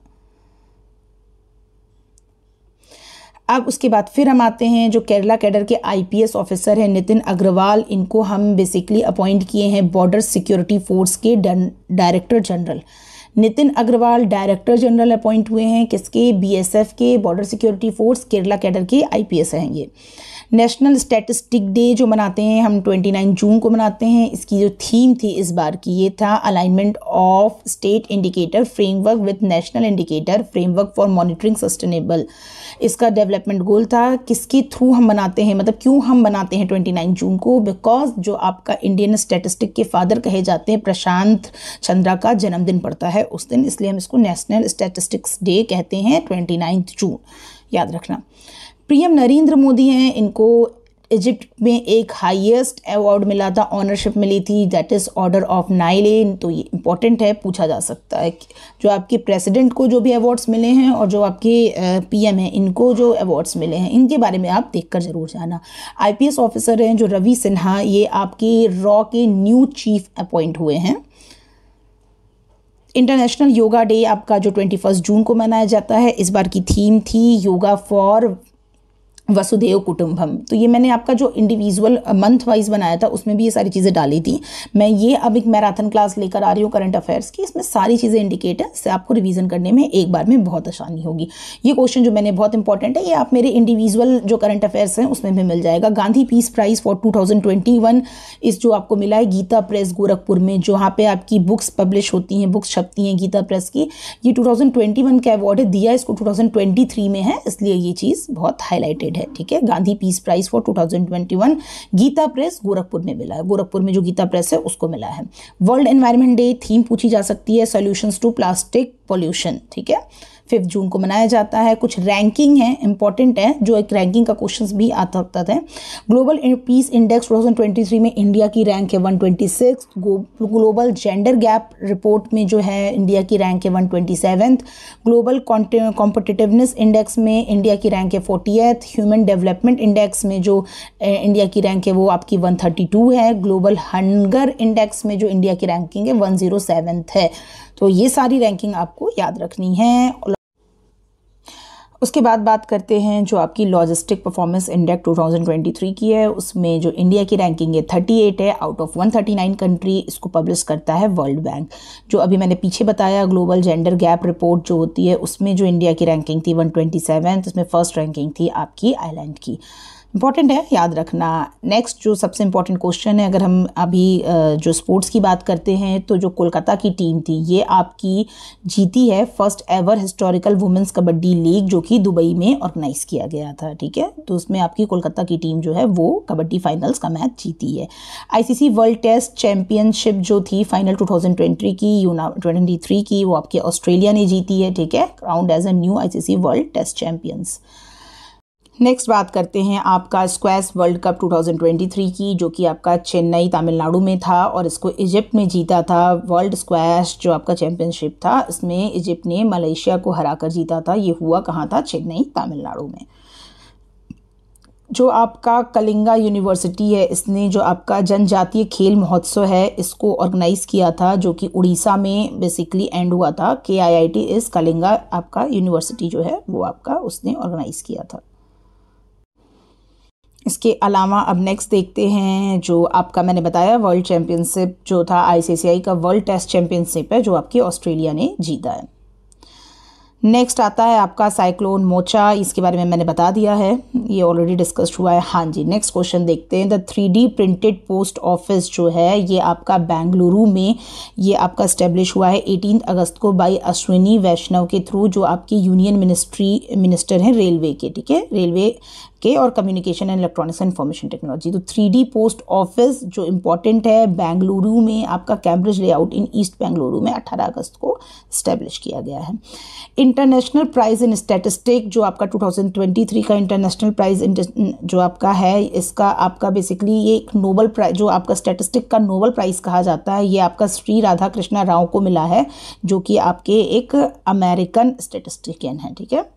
अब उसके बाद फिर हम आते हैं जो केरला कैडर के आईपीएस ऑफिसर हैं नितिन अग्रवाल इनको हम बेसिकली अपॉइंट किए हैं बॉर्डर सिक्योरिटी फोर्स के director general Nitin Agarwal director general appoint हुए हैं किसके बीएसएफ के border security force Kerala cadre के आईपीएस हैं ये नेशनल स्टैटिस्टिक डे जो मनाते हैं हम 29 जून को मनाते हैं इसकी जो थीम थी इस बार की ये था alignment of state indicator framework with national indicator framework for monitoring sustainable इसका डेवलपमेंट गोल था किसके थ्रू हम मनाते हैं मतलब क्यों हम मनाते हैं 29 जून को बिकॉज जो आपका इंडियन स्टैटिस्टिक के फादर कहे जाते हैं प्रशांत चंद्रा का जन्मदिन पड़ता है उस दिन इसलिए हम इसको नेशनल स्टैटिस्टिक्स डे कहते हैं ट्वेंटी जून याद रखना पीएम नरेंद्र मोदी हैं इनको इजिप्ट में एक हाईएस्ट अवार्ड मिला था ऑनरशिप मिली थी that is order of Nile तो ये इंपॉर्टेंट है पूछा जा सकता है जो आपके प्रेसिडेंट को जो भी अवार्ड्स मिले हैं और जो आपके पीएम हैं इनको जो अवार्ड्स मिले हैं इनके बारे में आप देख कर ज़रूर जाना आईपीएस ऑफिसर हैं जो रवि सिन्हा ये आपके रॉ के न्यू चीफ अपॉइंट हुए हैं इंटरनेशनल योगा डे आपका जो ट्वेंटी फर्स्ट जून को मनाया जाता है इस बार की थीम थी योगा फॉर वसुदेव कुटुंबम तो ये मैंने आपका जो इंडिविजुअल मंथ वाइज बनाया था उसमें भी ये सारी चीज़ें डाली थी मैं ये अब एक मैराथन क्लास लेकर आ रही हूँ करंट अफेयर्स की इसमें सारी चीज़ें इंडिकेट है इससे आपको रिवीजन करने में एक बार में बहुत आसानी होगी ये क्वेश्चन जो मैंने बहुत इंपॉर्टेंट है ये आप मेरे इंडिविजुअल जो करंट अफेयर्स हैं उसमें भी मिल जाएगा Gandhi peace prize for two इस जो आपको मिला है गीता प्रेस गोरखपुर में जहाँ पर आपकी बुक्स पब्लिश होती हैं बुक्स छपती हैं गीता प्रेस की ये टू का अवार्ड है दिया इसको टू में है इसलिए ये चीज़ बहुत हाईलाइटेड है है ठीक है Gandhi peace prize for 2021 Gita press Gorakhpur में मिला है गोरखपुर में जो गीता प्रेस है उसको मिला है वर्ल्ड एनवायरमेंट डे थीम पूछी जा सकती है सोल्यूशंस टू प्लास्टिक पॉल्यूशन ठीक है फिफ्थ जून को मनाया जाता है कुछ रैंकिंग है इंपॉर्टेंट है जो एक रैंकिंग का क्वेश्चन भी आ सकता है ग्लोबल पीस इंडेक्स टू में इंडिया की रैंक है one global gender gap report में जो है इंडिया की रैंक है वन ग्लोबल कॉम्पिटिटिवनेस इंडेक्स में इंडिया की रैंक है फोर्टी ह्यूमन डेवलपमेंट इंडेक्स में जो इंडिया की रैंक है वो आपकी 132 है ग्लोबल हंगर इंडेक्स में जो इंडिया की रैंकिंग है वन है तो ये सारी रैंकिंग आपको याद रखनी है उसके बाद बात करते हैं जो आपकी लॉजिस्टिक परफॉर्मेंस इंडेक्स 2023 की है उसमें जो इंडिया की रैंकिंग है 38 है आउट ऑफ 139 कंट्री इसको पब्लिश करता है वर्ल्ड बैंक जो अभी मैंने पीछे बताया ग्लोबल जेंडर गैप रिपोर्ट जो होती है उसमें जो इंडिया की रैंकिंग थी वन उसमें फर्स्ट रैंकिंग थी आपकी आईलैंड की इंपॉर्टेंट है याद रखना नेक्स्ट जो सबसे इम्पॉर्टेंट क्वेश्चन है अगर हम अभी जो स्पोर्ट्स की बात करते हैं तो जो कोलकाता की टीम थी ये आपकी जीती है first ever historical women's kabaddi league जो कि दुबई में ऑर्गेनाइज किया गया था ठीक है तो उसमें आपकी कोलकाता की टीम जो है वो कबड्डी फाइनल्स का मैच जीती है आई वर्ल्ड टेस्ट चैम्पियनशिप जो थी फाइनल टू की यूना 23 की वो आपकी ऑस्ट्रेलिया ने जीती है ठीक है crowned as a new I world test champions next बात करते हैं आपका स्क्वैश वर्ल्ड कप 2023 की जो कि आपका चेन्नई तमिलनाडु में था और इसको इजिप्ट में जीता था वर्ल्ड स्क्वैश जो आपका चैम्पियनशिप था इसमें इजिप्ट ने मलेशिया को हरा कर जीता था ये हुआ कहाँ था चेन्नई तमिलनाडु में जो आपका कलिंगा यूनिवर्सिटी है इसने जो आपका जनजातीय खेल महोत्सव है इसको ऑर्गेनाइज़ किया था जो कि उड़ीसा में बेसिकली एंड हुआ था के आई आई टी इस कलिंगा आपका यूनिवर्सिटी जो है वो आपका उसने ऑर्गेनाइज़ किया था इसके अलावा अब नेक्स्ट देखते हैं जो आपका मैंने बताया वर्ल्ड चैम्पियनशिप जो था आईसीसीआई का वर्ल्ड टेस्ट चैम्पियनशिप है जो आपकी ऑस्ट्रेलिया ने जीता है नेक्स्ट आता है आपका साइक्लोन मोचा इसके बारे में मैंने बता दिया है ये ऑलरेडी डिस्कस्ड हुआ है हाँ जी नेक्स्ट क्वेश्चन देखते हैं the three D printed post office जो है ये आपका बेंगलुरु में ये आपका स्टेब्लिश हुआ है एटीन अगस्त को बाई अश्विनी वैष्णव के थ्रू जो आपकी यूनियन मिनिस्ट्री मिनिस्टर हैं रेलवे के ठीक है रेलवे के और communication and electronics and information technology तो थ्री पोस्ट ऑफिस जो इंपॉर्टेंट है बेंगलुरु में आपका Cambridge layout in east Bengaluru में 18 अगस्त को स्टैब्लिश किया गया है इंटरनेशनल प्राइज इन स्टेटिस्टिक जो आपका 2023 का इंटरनेशनल प्राइज जो आपका है इसका आपका बेसिकली ये एक नोबल प्राइज जो आपका स्टेटिस्टिक का नोबल प्राइज कहा जाता है ये आपका श्री राधा कृष्णा राव को मिला है जो कि आपके एक अमेरिकन स्टेटिस्टिशियन है ठीक है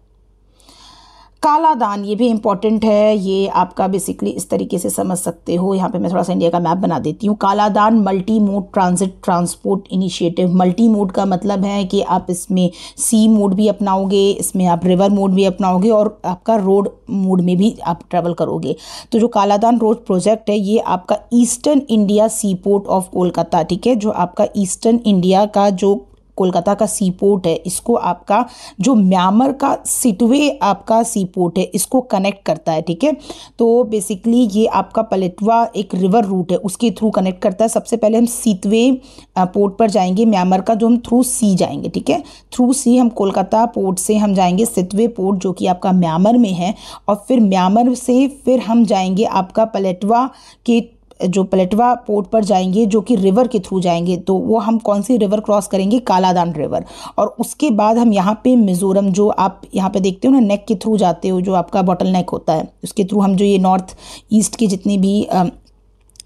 काला दान ये भी इम्पॉर्टेंट है ये आपका बेसिकली इस तरीके से समझ सकते हो यहाँ पे मैं थोड़ा सा इंडिया का मैप बना देती हूँ Kaladan multi mode transit transport initiative multi mode का मतलब है कि आप इसमें सी मोड भी अपनाओगे इसमें आप रिवर मोड भी अपनाओगे और आपका रोड मोड में भी आप ट्रैवल करोगे तो जो कालादान रोड प्रोजेक्ट है ये आपका eastern India sea port of Kolkata ठीक है जो आपका ईस्टर्न इंडिया का जो कोलकाता का सी पोर्ट है इसको आपका जो म्यांमार का सिटवे आपका सी पोर्ट है इसको कनेक्ट करता है ठीक है तो बेसिकली ये आपका पलेटवा एक रिवर रूट है उसके थ्रू कनेक्ट करता है सबसे पहले हम सीतवे पोर्ट पर जाएंगे म्यांमार का जो हम थ्रू सी जाएंगे ठीक है थ्रू सी हम कोलकाता पोर्ट से हम जाएंगे सितवे पोर्ट जो कि आपका म्यांमार में है और फिर म्यांमार से फिर हम जाएंगे आपका पलेटवा के जो पलेटवा पोर्ट पर जाएंगे जो कि रिवर के थ्रू जाएंगे तो वो हम कौन सी रिवर क्रॉस करेंगे कालादान रिवर और उसके बाद हम यहाँ पे मिज़ोरम जो आप यहाँ पे देखते हो ना नेक के थ्रू जाते हो जो आपका बॉटल नेक होता है उसके थ्रू हम जो ये नॉर्थ ईस्ट के जितने भी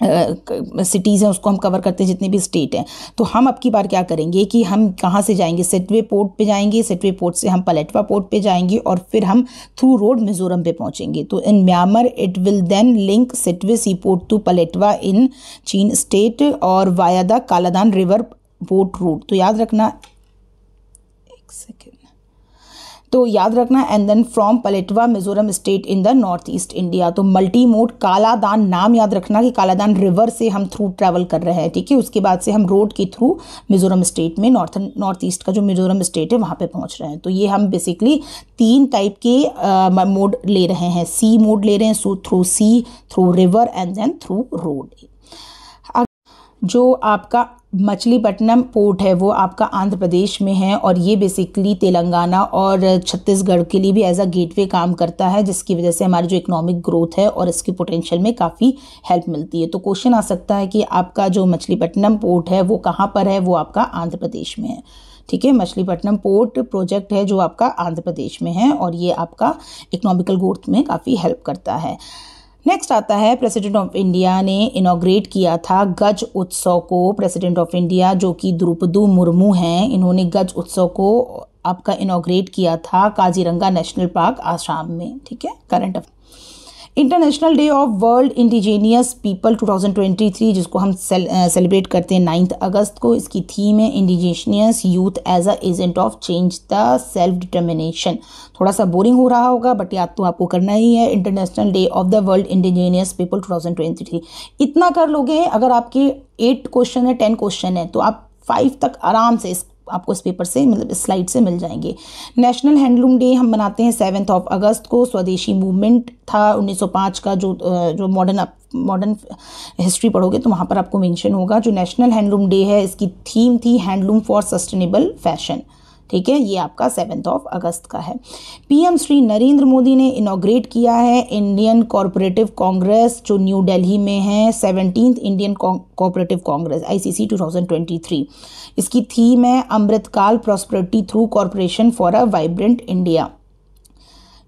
सिटीज़ हैं उसको हम कवर करते हैं जितने भी स्टेट हैं तो हम अब की बार क्या करेंगे कि हम कहाँ से जाएंगे सेटवे पोर्ट पे जाएंगे सेटवे पोर्ट से हम पलेटवा पोर्ट पे जाएंगे और फिर हम थ्रू रोड मिजोरम पे पहुँचेंगे तो in Myanmar it will then link Sittwe sea port to Paletwa in Chin state और via the Kaladan river boat route तो याद रखना एक सेकेंड तो याद रखना and then from Paletwa Mizoram state in the north east India तो मल्टी मोड कालादान नाम याद रखना कि कालादान रिवर से हम थ्रू ट्रैवल कर रहे हैं ठीक है उसके बाद से हम रोड के थ्रू मिजोरम स्टेट में नॉर्थ नॉर्थ ईस्ट का जो मिजोरम स्टेट है वहाँ पर पहुँच रहे हैं तो ये हम बेसिकली तीन टाइप के मोड ले रहे हैं सी मोड ले रहे हैं so through sea through river and then through road जो आपका मछलीपट्टनम पोर्ट है वो आपका आंध्र प्रदेश में है और ये बेसिकली तेलंगाना और छत्तीसगढ़ के लिए भी एज अ गेटवे काम करता है जिसकी वजह से हमारी जो इकोनॉमिक ग्रोथ है और इसकी पोटेंशियल में काफ़ी हेल्प मिलती है तो क्वेश्चन आ सकता है कि आपका जो मछलीपट्टनम पोर्ट है वो कहाँ पर है वो आपका आंध्र प्रदेश में है ठीक है मछलीपट्टनम पोर्ट प्रोजेक्ट है जो आपका आंध्र प्रदेश में है और ये आपका इकोनॉमिकल ग्रोथ में काफ़ी हेल्प करता है नेक्स्ट आता है प्रेसिडेंट ऑफ इंडिया ने इनोग्रेट किया था गज उत्सव को प्रेसिडेंट ऑफ इंडिया जो कि द्रुपदू मुर्मू हैं इन्होंने गज उत्सव को आपका इनोग्रेट किया था काजीरंगा नेशनल पार्क आसाम में ठीक है current affair international day of world indigenous people 2023 जिसको हम सेलिब्रेट करते हैं नाइन्थ अगस्त को इसकी थीम है indigenous youth as a agent of change the self determination थोड़ा सा बोरिंग हो रहा होगा बट याद तो आपको करना ही है international day of the world indigenous people 2023 इतना कर लोगे अगर आपके एट क्वेश्चन है टेन क्वेश्चन है तो आप फाइव तक आराम से इस आपको इस पेपर से मतलब स्लाइड से मिल जाएंगे नेशनल हैंडलूम डे हम मनाते हैं सेवन्थ ऑफ अगस्त को स्वदेशी मूवमेंट था 1905 का जो जो मॉडर्न मॉडर्न हिस्ट्री पढ़ोगे तो वहाँ पर आपको मेंशन होगा जो नेशनल हैंडलूम डे है इसकी थीम थी हैंडलूम फॉर सस्टेनेबल फैशन ठीक है ये आपका सेवेंथ ऑफ अगस्त का है पीएम श्री नरेंद्र मोदी ने इनोग्रेट किया है इंडियन कॉरपोरेटिव कांग्रेस जो न्यू दिल्ली में है seventeen Indian cooperative congress ICC 2023 इसकी थीम है Amritkaal prosperity through cooperation for a vibrant India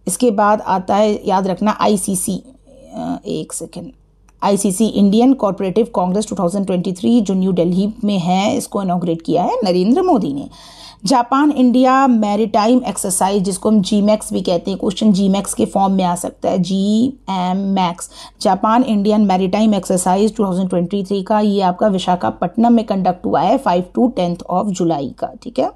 इसके बाद आता है याद रखना आईसीसी एक second ICC Indian cooperative congress 2023 जो न्यू दिल्ली में है इसको इनोग्रेट किया है नरेंद्र मोदी ने जापान इंडिया मैरीटाइम एक्सरसाइज जिसको हम जी मैक्स भी कहते हैं क्वेश्चन जी मैक्स के फॉर्म में आ सकता है J M MEX Japan Indian maritime exercise 2023 का ये आपका विशाखापट्टनम में कंडक्ट हुआ है फाइव टू टेंथ ऑफ जुलाई का ठीक है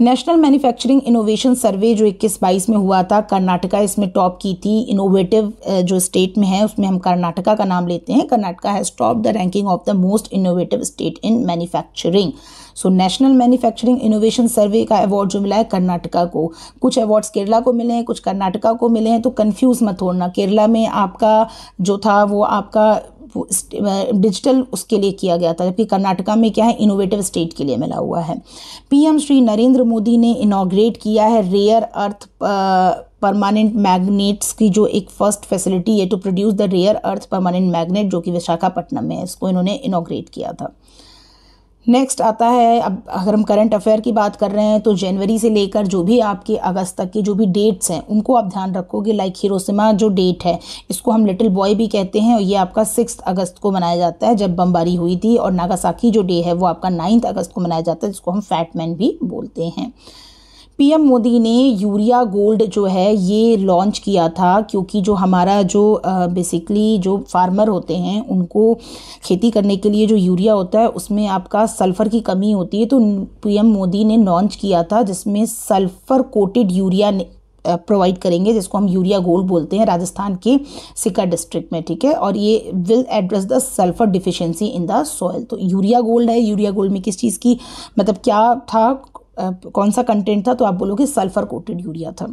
नेशनल मैन्युफैक्चरिंग इनोवेशन सर्वे जो इक्कीस बाईस में हुआ था कर्नाटका इसमें टॉप की थी इनोवेटिव जो स्टेट में है उसमें हम कर्नाटका का नाम लेते हैं Karnataka has top the ranking of the most innovative state in manufacturing so national manufacturing innovation survey का अवार्ड जो मिला है कर्नाटका को कुछ अवार्ड्स केरला को मिले हैं कुछ कर्नाटका को मिले हैं तो कन्फ्यूज़ मत होना केरला में आपका जो था वो आपका डिजिटल उसके लिए किया गया था जबकि कर्नाटका में क्या है इनोवेटिव स्टेट के लिए मिला हुआ है पीएम श्री नरेंद्र मोदी ने इनाग्रेट किया है रेयर अर्थ परमानेंट मैग्नेट्स की जो एक फर्स्ट फैसिलिटी है to produce the rare earth permanent magnet जो कि विशाखापट्टनम में है इसको इन्होंने इनाग्रेट किया था नेक्स्ट आता है अब अगर हम करंट अफेयर की बात कर रहे हैं तो जनवरी से लेकर जो भी आपके अगस्त तक के जो भी डेट्स हैं उनको आप ध्यान रखोगे लाइक हिरोसिमा जो डेट है इसको हम लिटिल बॉय भी कहते हैं और ये आपका सिक्स अगस्त को मनाया जाता है जब बमबारी हुई थी और नागासाकी जो डे है वो आपका नाइन्थ अगस्त को मनाया जाता है जिसको हम फैटमैन भी बोलते हैं पीएम मोदी ने यूरिया गोल्ड जो है ये लॉन्च किया था क्योंकि जो हमारा जो बेसिकली जो फार्मर होते हैं उनको खेती करने के लिए जो यूरिया होता है उसमें आपका सल्फ़र की कमी होती है तो पीएम मोदी ने लॉन्च किया था जिसमें सल्फ़र कोटेड यूरिया प्रोवाइड करेंगे जिसको हम यूरिया गोल्ड बोलते हैं राजस्थान के सिका डिस्ट्रिक्ट में ठीक है और ये will address the sulphur deficiency in the soil तो यूरिया गोल्ड है यूरिया गोल्ड में किस चीज़ की मतलब क्या था कौन सा कंटेंट था तो आप बोलोगे सल्फर कोटेड यूरिया था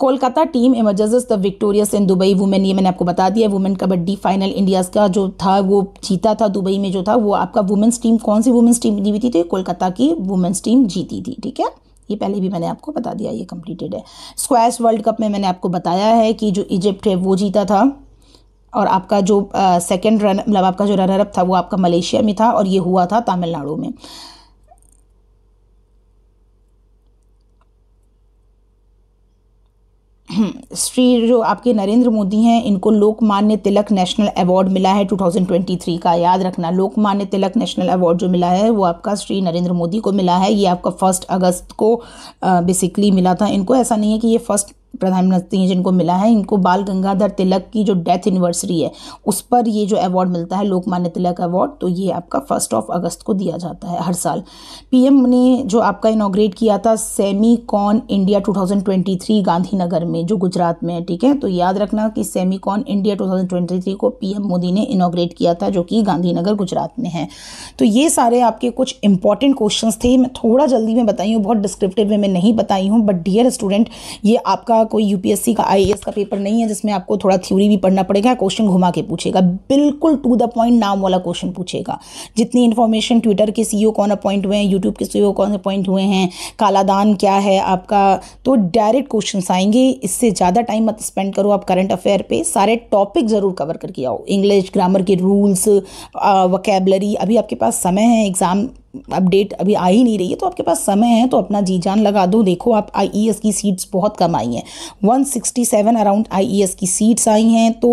Kolkata team emerges the victorious in Dubai women ये मैंने आपको बता दिया वुमेन कबड्डी फाइनल इंडिया का जो था वो जीता था दुबई में जो था वो आपका वुमेंस टीम कौन सी वुमेंस टीम जीती थी तो कोलकाता की वुमेंस टीम जीती थी ठीक है ये पहले भी मैंने आपको बता दिया ये कंप्लीटेड है स्क्वैश वर्ल्ड कप में मैंने आपको बताया है कि जो इजिप्ट है वो जीता था और आपका जो सेकेंड रन मतलब आपका जो रनर अप था वो आपका मलेशिया में था और ये हुआ था तमिलनाडु में श्री जो आपके नरेंद्र मोदी हैं इनको लोकमान्य तिलक नेशनल अवार्ड मिला है 2023 का याद रखना लोकमान्य तिलक नेशनल अवार्ड जो मिला है वो आपका श्री नरेंद्र मोदी को मिला है ये आपका फर्स्ट अगस्त को बेसिकली मिला था इनको ऐसा नहीं है कि ये फर्स्ट प्रधानमंत्री जिनको मिला है इनको बाल गंगाधर तिलक की जो डेथ एनिवर्सरी है उस पर ये जो अवार्ड मिलता है लोकमान्य तिलक अवार्ड तो ये आपका फर्स्ट ऑफ अगस्त को दिया जाता है हर साल पीएम ने जो आपका इनाग्रेट किया था सेमी कॉन इंडिया 2023 गांधीनगर में जो गुजरात में है ठीक है तो याद रखना कि सेमी कॉन इंडिया टू को पीएम मोदी ने इनाग्रेट किया था जो कि गांधीनगर गुजरात में है तो ये सारे आपके कुछ इंपॉर्टेंट क्वेश्चन थे मैं थोड़ा जल्दी में बताई हूँ बहुत डिस्क्रिप्टिव में नहीं बताई हूँ बट डियर स्टूडेंट ये आपका का कोई यूपीएससी का आई का पेपर नहीं है जिसमें आपको थोड़ा थ्योरी भी पढ़ना पड़ेगा क्वेश्चन घुमा के पूछेगा बिल्कुल टू द पॉइंट नाम वाला क्वेश्चन पूछेगा जितनी इन्फॉर्मेशन ट्विटर के सीईओ कौन अपॉइंट हुए हैं यूट्यूब के सी कौन अपॉइंट हुए हैं कालादान क्या है आपका तो डायरेक्ट क्वेश्चन आएंगे इससे ज़्यादा टाइम मत स्पेंड करो आप करंट अफेयर पे सारे टॉपिक ज़रूर कवर करके आओ इंग्लिश ग्रामर के रूल्स वकेबलरी uh, अभी आपके पास समय है एग्ज़ाम अपडेट अभी आ ही नहीं रही है तो आपके पास समय है तो अपना जी जान लगा दो देखो आप आई e की सीट्स बहुत कम आई हैं 167 अराउंड आई की सीट्स आई हैं तो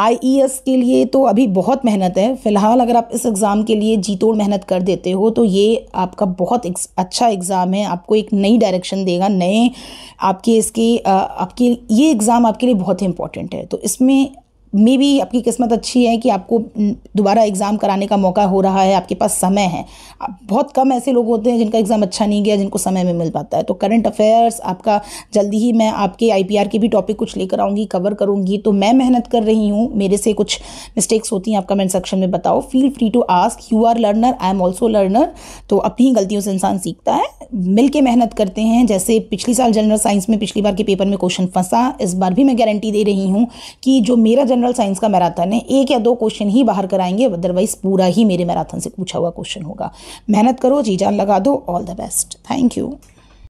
आई e के लिए तो अभी बहुत मेहनत है फ़िलहाल अगर आप इस एग्ज़ाम के लिए जी तोड़ मेहनत कर देते हो तो ये आपका बहुत एक, अच्छा एग्ज़ाम है आपको एक नई डायरेक्शन देगा नए आपके इसके आपके ये एग्ज़ाम आपके लिए बहुत ही इंपॉर्टेंट है तो इसमें मे भी आपकी किस्मत अच्छी है कि आपको दोबारा एग्ज़ाम कराने का मौका हो रहा है आपके पास समय है बहुत कम ऐसे लोग होते हैं जिनका एग्ज़ाम अच्छा नहीं गया जिनको समय में मिल पाता है तो करंट अफेयर्स आपका जल्दी ही मैं आपके आईपीआर के भी टॉपिक कुछ लेकर आऊँगी कवर करूँगी तो मैं मेहनत कर रही हूँ मेरे से कुछ मिस्टेक्स होती हैं आप कमेंट सेक्शन में बताओ feel free to ask you are learner I am also learner तो अपनी गलतियों से इंसान सीखता है मिल मेहनत करते हैं जैसे पिछली साल जनरल साइंस में पिछली बार के पेपर में क्वेश्चन फंसा इस बार भी मैं गारंटी दे रही हूँ कि जो मेरा जनरल साइंस का मैराथन है एक या दो क्वेश्चन ही बाहर कराएंगे अदरवाइज पूरा ही मेरे मैराथन से पूछा हुआ क्वेश्चन होगा मेहनत करो जी जान लगा दो all the best thank you